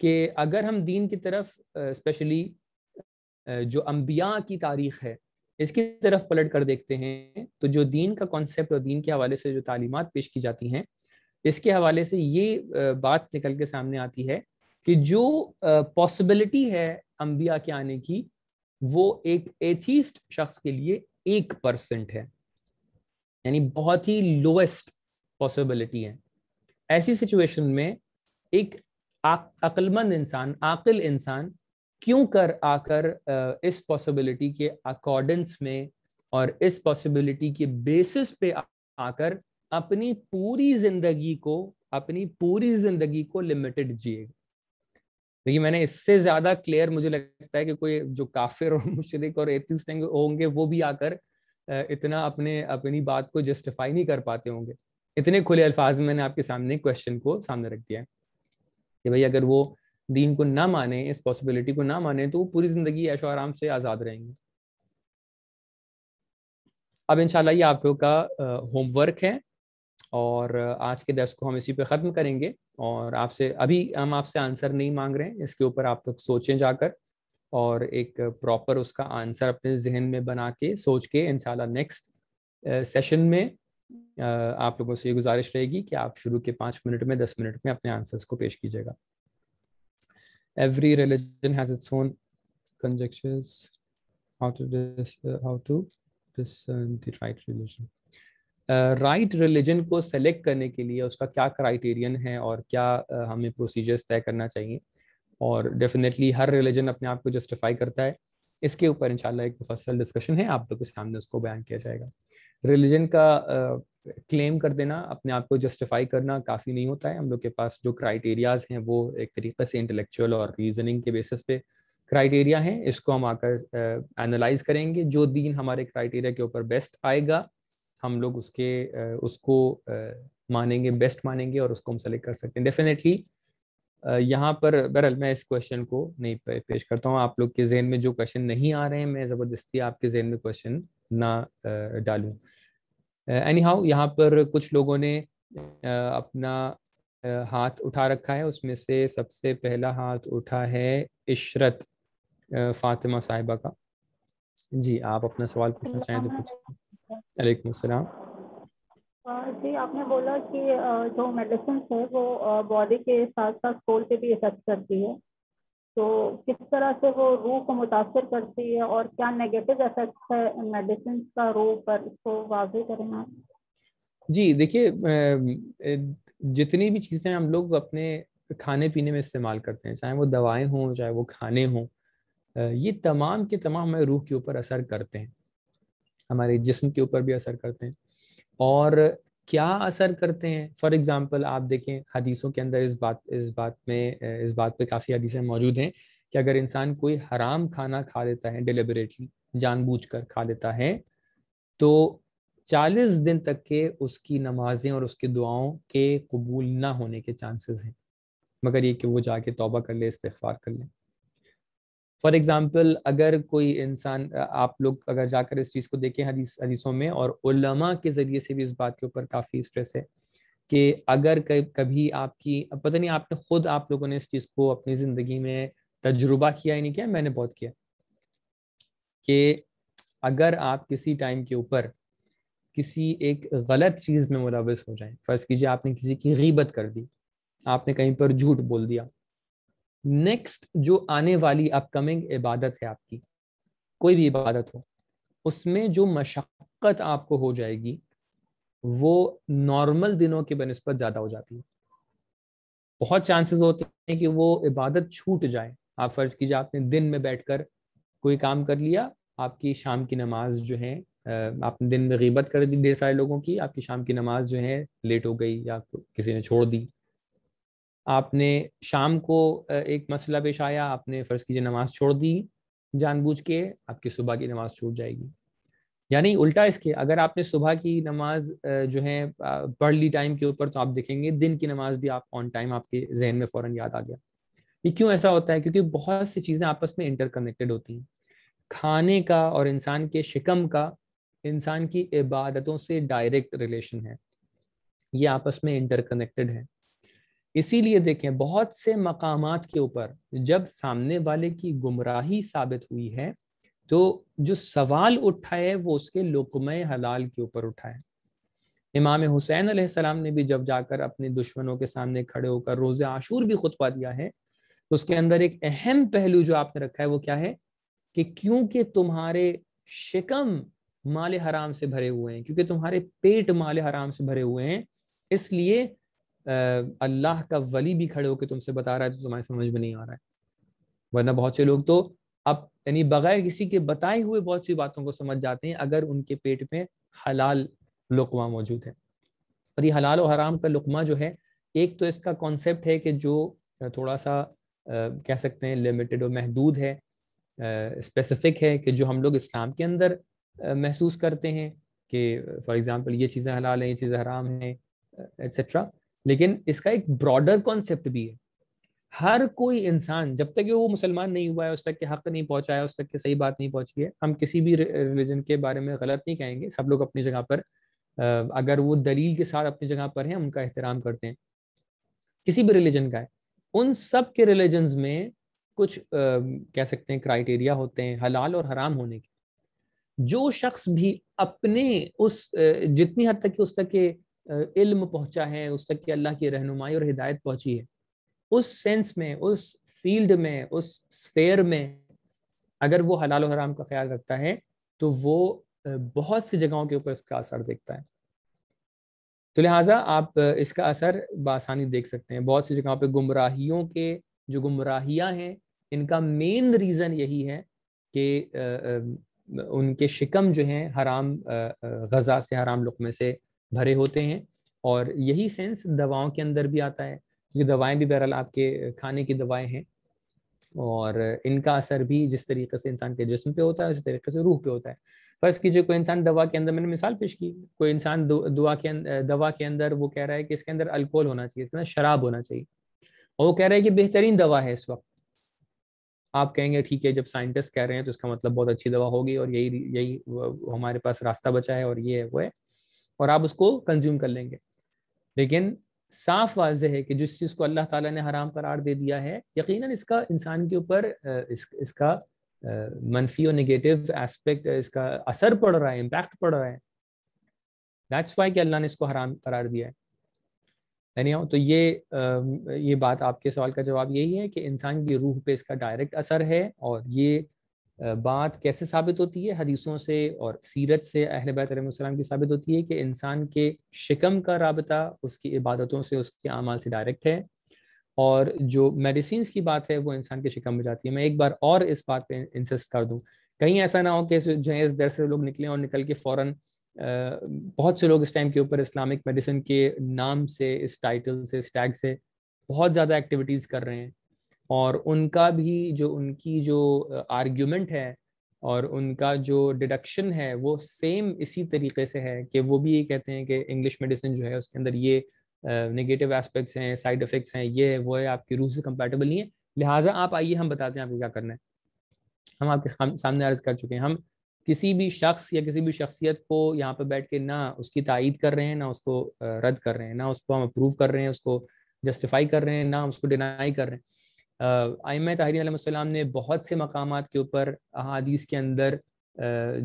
कि अगर हम दीन की तरफ स्पेशली जो अम्बिया की तारीख है इसकी तरफ पलट कर देखते हैं तो जो दीन का कॉन्सेप्ट और दीन के हवाले से जो तालीमत पेश की जाती हैं इसके हवाले से ये बात निकल के सामने आती है कि जो पॉसिबिलिटी uh, है अंबिया के आने की वो एक एथीस्ट शख्स के लिए एक परसेंट है यानी बहुत ही लोएस्ट पॉसिबिलिटी है ऐसी सिचुएशन में एक अक्लमंद इंसान आकिल इंसान क्यों कर आकर इस पॉसिबिलिटी के अकॉर्डेंस में और इस पॉसिबिलिटी के बेसिस पे आकर अपनी पूरी जिंदगी को अपनी पूरी जिंदगी को लिमिटेड जिएगा लेकिन मैंने इससे ज्यादा क्लियर मुझे लगता है कि कोई जो काफिर और मुशरक और एथिस्ट होंगे वो भी आकर इतना अपने अपनी बात को जस्टिफाई नहीं कर पाते होंगे इतने खुले अल्फाज में मैंने आपके सामने क्वेश्चन को सामने रख दिया है कि भाई अगर वो दीन को ना माने इस पॉसिबिलिटी को ना माने तो वो पूरी जिंदगी ऐशो आराम से आज़ाद रहेंगे अब इनशाला आप लोग का होमवर्क है और आज के दर्श को हम इसी पे ख़त्म करेंगे और आपसे अभी हम आपसे आंसर नहीं मांग रहे हैं इसके ऊपर आप लोग सोचें जाकर और एक प्रॉपर उसका आंसर अपने जहन में बना के सोच के इनशाला नेक्स्ट सेशन में आप लोगों से ये गुजारिश रहेगी कि आप शुरू के पाँच मिनट में दस मिनट में अपने आंसर्स को पेश कीजिएगा every religion has its own connection how to dis how to dis right religion right uh, religion right को सेलेक्ट करने के लिए उसका क्या क्राइटेरियन है और क्या uh, हमें प्रोसीजर्स तय करना चाहिए और डेफिनेटली हर रिलीजन अपने आप को जस्टिफाई करता है इसके ऊपर इंशाल्लाह एक मुफसल डिस्कशन है आप लोग के सामने उसको बयान किया जाएगा रिलीजन का क्लेम uh, कर देना अपने आप को जस्टिफाई करना काफ़ी नहीं होता है हम लोग के पास जो क्राइटेरियाज हैं वो एक तरीके से इंटेलेक्चुअल और रीजनिंग के बेसिस पे क्राइटेरिया हैं इसको हम आकर एनालाइज uh, करेंगे जो दिन हमारे क्राइटेरिया के ऊपर बेस्ट आएगा हम लोग उसके उसको मानेंगे बेस्ट मानेंगे और उसको हम सेलेक्ट कर सकते हैं डेफिनेटली यहाँ पर बहरल मैं इस क्वेश्चन को नहीं पेश करता हूँ आप लोग के जहन में जो क्वेश्चन नहीं आ रहे हैं मैं ज़बरदस्ती आपके जहन में क्वेश्चन ना डालूँ एनी हाउ यहाँ पर कुछ लोगों ने अपना हाथ उठा रखा है उसमें से सबसे पहला हाथ उठा है इशरत फातिमा साहिबा का जी आप अपना सवाल पूछना चाहें तो पूछिए जी आपने बोला कि जो मेडिसिन है वो बॉडी के साथ साथ सोल पे भी इफेक्ट करती है तो किस तरह से वो रूह को मुतासर करती है और क्या नेगेटिव इफेक्ट है मेडिसिन का रूह पर इसको वाजे करें जी देखिए जितनी भी चीज़ें हम लोग अपने खाने पीने में इस्तेमाल करते हैं चाहे वो दवाएं हों चाहे वो खाने हों ये तमाम के तमाम हमारे रूह के ऊपर असर करते हैं हमारे जिस्म के ऊपर भी असर करते हैं और क्या असर करते हैं फॉर एग्ज़ाम्पल आप देखें हदीसों के अंदर इस बात इस बात में इस बात पे काफ़ी हदीसें मौजूद हैं कि अगर इंसान कोई हराम खाना खा लेता है डिलिबरेटली जानबूझकर खा लेता है तो चालीस दिन तक के उसकी नमाजें और उसकी दुआओं के कबूल ना होने के चांसेस हैं मगर ये कि वो जाके तौबा कर ले इस्तफार कर लें फॉर एग्जाम्पल अगर कोई इंसान आप लोग अगर जाकर इस चीज़ को देखें हदीस हदीसों में और उलमा के ज़रिए से भी इस बात के ऊपर काफ़ी स्ट्रेस है कि अगर कभी आपकी पता नहीं आपने खुद आप लोगों ने इस चीज़ को अपनी ज़िंदगी में तजुर्बा किया ही नहीं किया मैंने बहुत किया कि अगर आप किसी टाइम के ऊपर किसी एक गलत चीज़ में मुलवस हो जाए फ़र्ज़ कीजिए आपने किसी की गीबत कर दी आपने कहीं पर झूठ बोल दिया नेक्स्ट जो आने वाली अपकमिंग इबादत है आपकी कोई भी इबादत हो उसमें जो मशक्क़त आपको हो जाएगी वो नॉर्मल दिनों के बनस्बत ज़्यादा हो जाती है बहुत चांसेस होते हैं कि वो इबादत छूट जाए आप फर्ज कीजिए आपने दिन में बैठकर कोई काम कर लिया आपकी शाम की नमाज जो है आपने दिन में गीबत कर दी ढेर सारे लोगों की आपकी शाम की नमाज जो है लेट हो गई या किसी ने छोड़ दी आपने शाम को एक मसला पेश आया आपने फ़र्ज़ कीजिए नमाज छोड़ दी जानबूझ के आपकी सुबह की नमाज छूट जाएगी यानी उल्टा इसके अगर आपने सुबह की नमाज जो है पढ़ ली टाइम के ऊपर तो आप देखेंगे दिन की नमाज भी आप ऑन टाइम आपके जहन में फ़ौरन याद आ गया ये क्यों ऐसा होता है क्योंकि बहुत सी चीज़ें आपस में इंटरकनेक्टेड होती हैं खाने का और इंसान के शिकम का इंसान की इबादतों से डायरेक्ट रिलेशन है ये आपस में इंटरकनेक्टेड है इसीलिए देखें बहुत से मकाम के ऊपर जब सामने वाले की गुमराही साबित हुई है तो जो सवाल उठाए वो उसके लुकम हलाल के ऊपर उठाए इमाम हुसैन सलाम ने भी जब जाकर अपने दुश्मनों के सामने खड़े होकर रोज़ आशूर भी खुतबा दिया है तो उसके अंदर एक अहम पहलू जो आपने रखा है वो क्या है कि क्योंकि तुम्हारे शिकम माल हराम से भरे हुए हैं क्योंकि तुम्हारे पेट माल हराम से भरे हुए हैं इसलिए अल्लाह का वली भी खड़े होकर तुमसे बता रहा है तो तुम्हारी समझ में नहीं आ रहा है वरना बहुत से लोग तो अब यानी बगैर किसी के बताए हुए बहुत सी बातों को समझ जाते हैं अगर उनके पेट में हलाल लुकमा मौजूद है और ये हलाल और हराम का लुकमा जो है एक तो इसका कॉन्सेप्ट है कि जो थोड़ा सा आ, कह सकते हैं लिमिटेड और महदूद है स्पेसिफिक है कि जो हम लोग इस्लाम के अंदर महसूस करते हैं कि फॉर एग्ज़ाम्पल ये चीज़ें हलाल हैं ये चीज़ें हराम हैं एट्सट्रा लेकिन इसका एक ब्रॉडर कॉन्सेप्ट भी है हर कोई इंसान जब तक वो मुसलमान नहीं हुआ है उस तक के हक नहीं पहुंचा है उस तक के सही बात नहीं पहुंची है हम किसी भी रिलीजन के बारे में गलत नहीं कहेंगे सब लोग अपनी जगह पर अगर वो दलील के साथ अपनी जगह पर हैं उनका एहतराम करते हैं किसी भी रिलीजन का है उन सब के रिलीजन में कुछ आ, कह सकते हैं क्राइटेरिया होते हैं हलाल और हराम होने के जो शख्स भी अपने उस जितनी हद तक उस तक के इल्म पहुंचा है उस तक की अल्लाह की रहनुमाई और हिदायत पहुंची है उस सेंस में उस फील्ड में उस स्फेयर में अगर वो हलाल और हराम का ख्याल रखता है तो वो बहुत सी जगहों के ऊपर इसका असर देखता है तो लिहाजा आप इसका असर बासानी देख सकते हैं बहुत सी जगहों पे गुमराहियों के जो गुमराहियाँ हैं इनका मेन रीज़न यही है कि उनके शिकम जो हैं हराम गज़ा से हराम लुकमे से भरे होते हैं और यही सेंस दवाओं के अंदर भी आता है क्योंकि दवाएं भी बहरहाल आपके खाने की दवाएं हैं और इनका असर भी जिस तरीके से इंसान के जिसम पे होता है उसी तरीके से रूह पे होता है फर्स्ट कीजिए कोई इंसान दवा के अंदर मैंने मिसाल पेश की कोई इंसान दुआ के अं, दवा के अंदर वो कह रहा है कि इसके अंदर अल्कोहल होना चाहिए इसके अंदर शराब होना चाहिए और वो कह रहा है कि बेहतरीन दवा है इस वक्त आप कहेंगे ठीक है जब साइंटिस्ट कह रहे हैं तो इसका मतलब बहुत अच्छी दवा होगी और यही यही हमारे पास रास्ता बचा है और ये है वो है और आप उसको कंज्यूम कर लेंगे लेकिन साफ वाज है कि जिस चीज़ को अल्लाह ताला ने हराम करार दे दिया है यकीनन इसका इंसान के ऊपर इस, इसका मनफी और निगेटिव एस्पेक्ट इसका असर पड़ रहा है इम्पैक्ट पड़ रहा है दैट्स वाई कि अल्लाह ने इसको हराम करार दिया है यानी तो ये ये बात आपके सवाल का जवाब यही है कि इंसान की रूह पे इसका डायरेक्ट असर है और ये बात कैसे साबित होती है हदीसों से और सीरत से अहल बैतम की साबित होती है कि इंसान के शिकम का रबता उसकी इबादतों से उसके अमाल से डायरेक्ट है और जो मेडिसिन की बात है वो इंसान के शिकम में जाती है मैं एक बार और इस बात पे इंसिस्ट कर दूं कहीं ऐसा ना हो कि जो है इस दर से लोग निकले और निकल के फ़ौरन बहुत से लोग इस टाइम के ऊपर इस्लामिक मेडिसिन के नाम से इस टाइटल से इस टैग से बहुत ज़्यादा एक्टिविटीज़ कर रहे हैं और उनका भी जो उनकी जो आर्ग्यूमेंट है और उनका जो डिडक्शन है वो सेम इसी तरीके से है कि वो भी ये कहते हैं कि इंग्लिश मेडिसिन जो है उसके अंदर ये नेगेटिव एस्पेक्ट्स हैं साइड इफेक्ट्स हैं ये वो है आपकी रूह से कंपेटेबल नहीं है लिहाजा आप आइए हम बताते हैं आपको क्या करना है हम आपके सामने अर्ज कर चुके हैं हम किसी भी शख्स या किसी भी शख्सियत को यहाँ पर बैठ के ना उसकी तायद कर रहे हैं ना उसको रद्द कर रहे हैं ना उसको हम अप्रूव कर रहे हैं उसको जस्टिफाई कर रहे हैं ना उसको डिनाई कर रहे हैं आयम ताहरीम ने बहुत से मकाम के ऊपर अहादीस के अंदर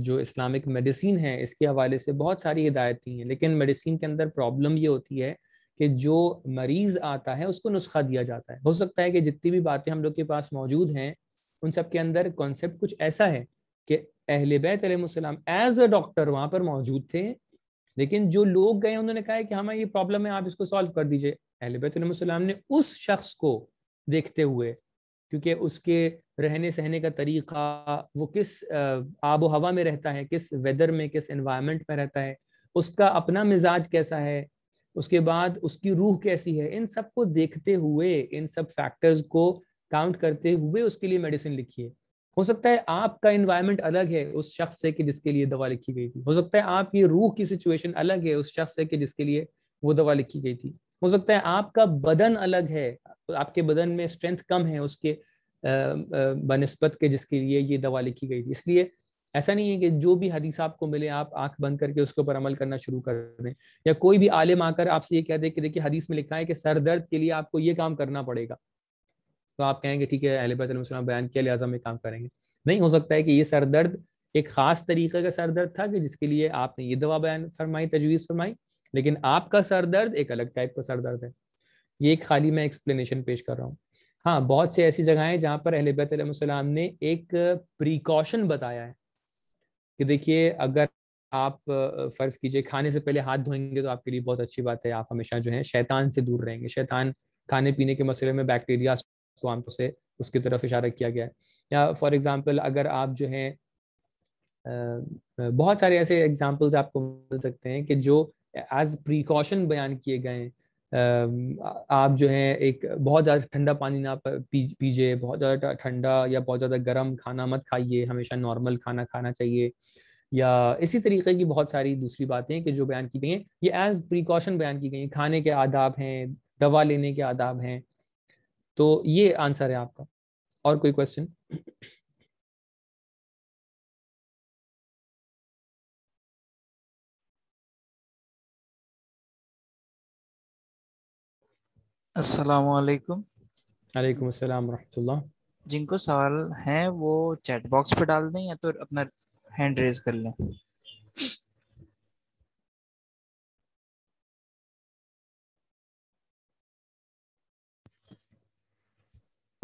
जो इस्लामिक मेडिसिन है इसके हवाले से बहुत सारी हिदायत दी हैं लेकिन मेडिसिन के अंदर प्रॉब्लम ये होती है कि जो मरीज़ आता है उसको नुस्खा दिया जाता है हो सकता है कि जितनी भी बातें हम लोग के पास मौजूद हैं उन सब के अंदर कॉन्सेप्ट कुछ ऐसा है कि अहल बैतम एज अ डॉक्टर वहाँ पर मौजूद थे लेकिन जो लोग गए उन्होंने कहा कि हमें हाँ, ये प्रॉब्लम है आप इसको सॉल्व कर दीजिए अहल बैतम ने उस शख्स को देखते हुए क्योंकि उसके रहने सहने का तरीका वो किस आब हवा में रहता है किस वेदर में किस इन्वायरमेंट में रहता है उसका अपना मिजाज कैसा है उसके बाद उसकी रूह कैसी है इन सब को देखते हुए इन सब फैक्टर्स को काउंट करते हुए उसके लिए मेडिसिन लिखिए हो सकता है आपका इन्वायरमेंट अलग है उस शख्स से कि जिसके लिए दवा लिखी गई थी हो सकता है आपकी रूह की सिचुएशन अलग है उस शख्स से कि जिसके लिए वो दवा लिखी गई थी हो सकता है आपका बदन अलग है आपके बदन में स्ट्रेंथ कम है उसके बनस्पत के जिसके लिए ये दवा लिखी गई थी इसलिए ऐसा नहीं है कि जो भी हदीस आपको मिले आप आंख बंद करके उसके ऊपर अमल करना शुरू कर दें या कोई भी आलिम आकर आपसे ये कह दे कि देखिए हदीस में लिखा है कि सर दर्द के लिए आपको ये काम करना पड़ेगा तो आप कहेंगे ठीक है अहलबतम बयान किया लिहाजा में काम करेंगे नहीं हो सकता है कि ये सर दर्द एक खास तरीके का सर दर्द था कि जिसके लिए आपने ये दवा बयान फरमाई तजवीज़ फरमाई लेकिन आपका सर दर्द एक अलग टाइप का सर दर्द है ये खाली मैं एक्सप्लेनेशन पेश कर रहा हूँ हाँ बहुत सी ऐसी जगह है जहाँ पर अहलबैतम ने एक प्रिकॉशन बताया है कि देखिए अगर आप फर्ज कीजिए खाने से पहले हाथ धोएंगे तो आपके लिए बहुत अच्छी बात है आप हमेशा जो है शैतान से दूर रहेंगे शैतान खाने पीने के मसले में बैक्टीरिया को आम से उसकी तरफ इशारा किया गया है या फॉर एग्जाम्पल अगर आप जो है बहुत सारे ऐसे एग्जाम्पल्स आपको मिल सकते हैं कि जो एज प्रिकॉशन बयान किए गए हैं आप जो है एक बहुत ज़्यादा ठंडा पानी ना पीजिए बहुत ज़्यादा ठंडा या बहुत ज़्यादा गर्म खाना मत खाइए हमेशा नॉर्मल खाना खाना चाहिए या इसी तरीके की बहुत सारी दूसरी बातें कि जो बयान की गई हैं ये एज प्रिकॉशन बयान की गई हैं खाने के आदाब हैं दवा लेने के आदाब हैं तो ये आंसर है आपका और कोई क्वेश्चन अस्सलाम वालेकुम अस्सलाम रहमतुल्लाह जिनको सवाल है वो चैट बॉक्स पे डाल दें या तो अपना हैंड रेज कर लें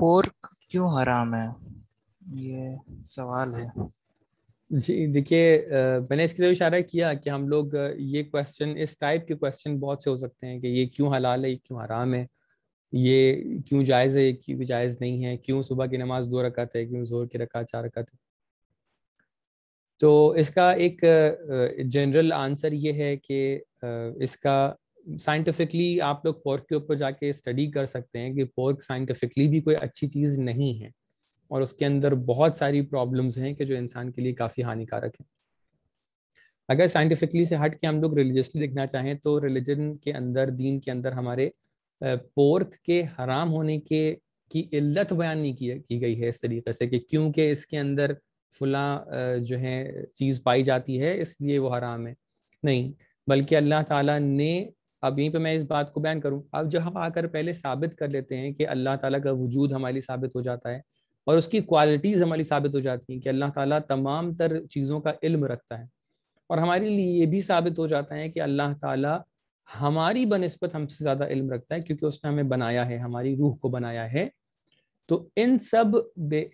पोर्क क्यों हराम है ये सवाल है जी देखिए मैंने इसके लिए इशारा किया कि हम लोग ये क्वेश्चन इस टाइप के क्वेश्चन बहुत से हो सकते हैं कि ये क्यों हलाल है ये क्यों हराम है ये क्यों जायज़ है क्यों जायज़ नहीं है क्यों सुबह की नमाज दो रकत है क्यों जोर की रखा चार रकत है तो इसका एक जनरल आंसर ये है कि इसका साइंटिफिकली आप लोग पोर्क के ऊपर जाके स्टडी कर सकते हैं कि पोर्क साइंटिफिकली भी कोई अच्छी चीज़ नहीं है और उसके अंदर बहुत सारी प्रॉब्लम्स हैं कि जो इंसान के लिए काफ़ी हानिकारक है अगर साइंटिफिकली से हट के हम लोग रिलीजियसली देखना चाहें तो रिलीजन के अंदर दीन के अंदर हमारे पोर्क के हराम होने के की इल्लत बयान नहीं की, की गई है इस तरीके से कि क्योंकि इसके अंदर फुला जो है चीज़ पाई जाती है इसलिए वो हराम है नहीं बल्कि अल्लाह ताला ने अब यहीं पे मैं इस बात को बयान करूं अब जब हम आकर पहले साबित कर लेते हैं कि अल्लाह ताला का वजूद हमारे लिए साबित हो जाता है और उसकी क्वालिटीज़ हमारी साबित हो जाती हैं कि अल्लाह ताला तमाम तर चीज़ों का इल्म रखता है और हमारे लिए ये भी साबित हो जाता है कि अल्लाह ताला हमारी बनस्पत हमसे ज्यादा इल्म रखता है क्योंकि उसने हमें बनाया है हमारी रूह को बनाया है तो इन सब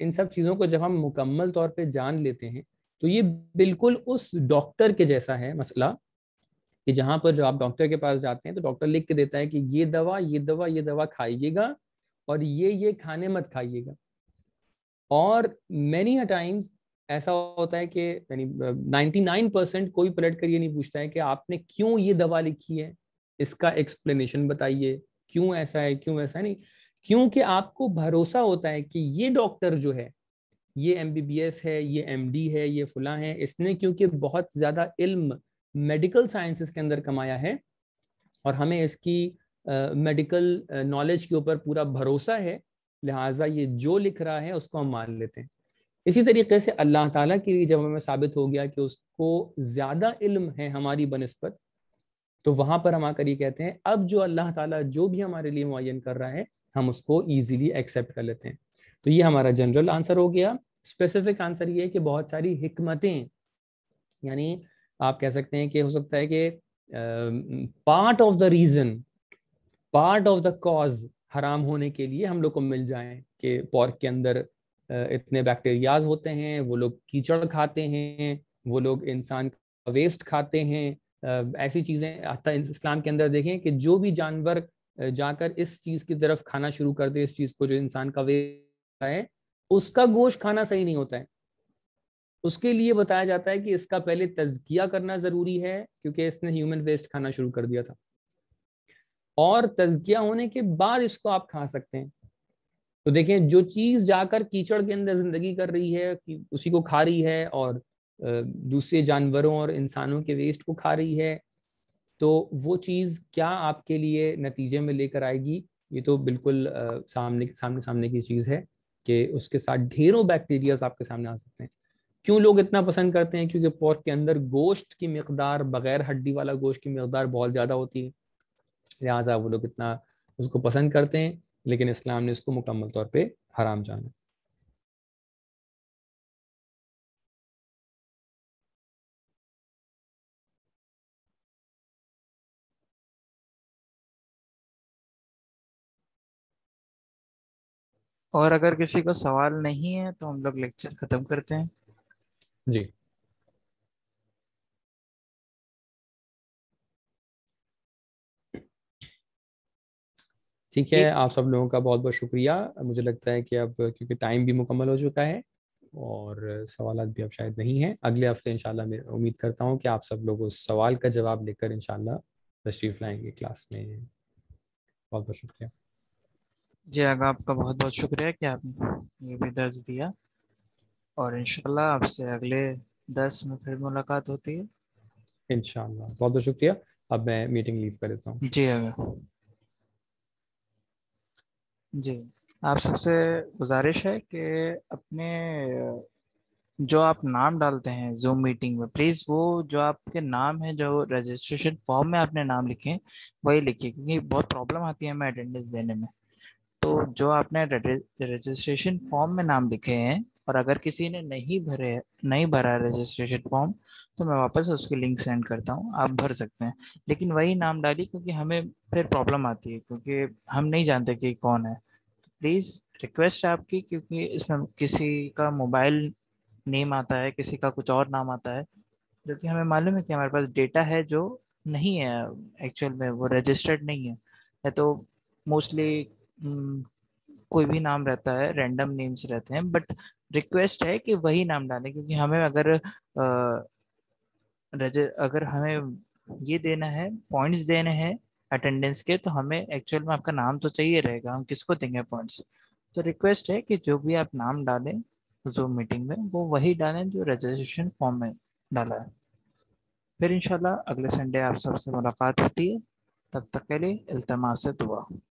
इन सब चीज़ों को जब हम मुकम्मल तौर पे जान लेते हैं तो ये बिल्कुल उस डॉक्टर के जैसा है मसला कि जहां पर जब आप डॉक्टर के पास जाते हैं तो डॉक्टर लिख के देता है कि ये दवा ये दवा ये दवा खाइएगा और ये ये खाने मत खाइएगा और मैनी अ टाइम्स ऐसा होता है कि यानी 99 परसेंट कोई पलट कर ये नहीं पूछता है कि आपने क्यों ये दवा लिखी है इसका एक्सप्लेनेशन बताइए क्यों ऐसा है क्यों ऐसा है? नहीं क्योंकि आपको भरोसा होता है कि ये डॉक्टर जो है ये एम है ये एम है ये फुला है इसने क्योंकि बहुत ज़्यादा इल्म मेडिकल साइंसेस के अंदर कमाया है और हमें इसकी मेडिकल uh, नॉलेज uh, के ऊपर पूरा भरोसा है लिहाजा ये जो लिख रहा है उसको हम मान लेते हैं इसी तरीके से अल्लाह ताला के लिए जब हमें साबित हो गया कि उसको ज़्यादा इल्म है हमारी बनस्पत तो वहां पर हम आकर ये कहते हैं अब जो अल्लाह ताला जो भी हमारे लिए मुन कर रहा है हम उसको ईजिली एक्सेप्ट कर लेते हैं तो ये हमारा जनरल आंसर हो गया स्पेसिफिक आंसर ये है कि बहुत सारी हमतें यानी आप कह सकते हैं कि हो सकता है कि part of the reason part of the cause हराम होने के लिए हम लोग को मिल जाए कि पॉर्क के अंदर इतने बैक्टीरियाज होते हैं वो लोग कीचड़ खाते हैं वो लोग इंसान वेस्ट खाते हैं ऐसी चीज़ें इस्लाम के अंदर देखें कि जो भी जानवर जाकर इस चीज़ की तरफ खाना शुरू कर दे इस चीज़ को जो इंसान का वे है उसका गोश्त खाना सही नहीं होता है उसके लिए बताया जाता है कि इसका पहले तजकिया करना ज़रूरी है क्योंकि इसने ह्यूमन वेस्ट खाना शुरू कर दिया था और तजकिया होने के बाद इसको आप खा सकते हैं तो देखें जो चीज़ जाकर कीचड़ के अंदर ज़िंदगी कर रही है उसी को खा रही है और दूसरे जानवरों और इंसानों के वेस्ट को खा रही है तो वो चीज़ क्या आपके लिए नतीजे में लेकर आएगी ये तो बिल्कुल सामने सामने सामने की चीज़ है कि उसके साथ ढेरों बैक्टीरियाज आपके सामने आ सकते हैं क्यों लोग इतना पसंद करते हैं क्योंकि पोर्क के अंदर गोश्त की मकदार बगैर हड्डी वाला गोश्त की मकदार बहुत ज़्यादा होती है लिहाजा वो लोग इतना उसको पसंद करते हैं लेकिन इस्लाम ने इसको मुकम्मल तौर पर हराम जाना और अगर किसी को सवाल नहीं है तो हम लोग लेक्चर खत्म करते हैं जी ठीक है आप सब लोगों का बहुत बहुत शुक्रिया मुझे लगता है कि अब क्योंकि टाइम भी मुकम्मल हो चुका है और सवाल भी अब शायद नहीं है अगले हफ्ते इंशाल्लाह मैं उम्मीद करता हूँ कि आप सब लोग उस सवाल का जवाब लेकर इंशाल्लाह तशरीफ लाएंगे क्लास में बहुत बहुत शुक्रिया जी आगा आपका बहुत बहुत शुक्रिया कि आपने ये भी दर्ज दिया और इनशाला आपसे अगले दस में फिर मुलाकात होती है इनशाला बहुत बहुत शुक्रिया अब मैं मीटिंग लीव कर देता हूँ जी आगा जी आप सबसे गुजारिश है कि अपने जो आप नाम डालते हैं जूम मीटिंग में प्लीज़ वो जो आपके नाम है जो रजिस्ट्रेशन फॉर्म में आपने नाम लिखे वही लिखिए क्योंकि बहुत प्रॉब्लम आती है हमें अटेंडेंस देने में तो जो आपने रजिस्ट्रेशन फॉर्म में नाम लिखे हैं और अगर किसी ने नहीं भरे नहीं भरा रजिस्ट्रेशन फॉर्म तो मैं वापस उसकी लिंक सेंड करता हूँ आप भर सकते हैं लेकिन वही नाम डाली क्योंकि हमें फिर प्रॉब्लम आती है क्योंकि हम नहीं जानते कि कौन है प्लीज़ रिक्वेस्ट है आपकी क्योंकि इसमें किसी का मोबाइल नेम आता है किसी का कुछ और नाम आता है क्योंकि हमें मालूम है कि हमारे पास डेटा है जो नहीं है एक्चुअल में वो रजिस्टर्ड नहीं है या तो मोस्टली हम्म, कोई भी नाम रहता है रैंडम नेम्स रहते हैं बट रिक्वेस्ट है कि वही नाम डालें क्योंकि हमें अगर आ, अगर हमें ये देना है पॉइंट्स देने हैं अटेंडेंस के तो हमें एक्चुअल में आपका नाम तो चाहिए रहेगा हम किसको देंगे पॉइंट्स तो रिक्वेस्ट है कि जो भी आप नाम डालें जूम मीटिंग में वो वही डालें जो रजिस्ट्रेशन फॉर्म में डाला है फिर इंशाल्लाह अगले संडे आप सबसे मुलाकात होती है तब तक के लिए अल्तमास से दुआ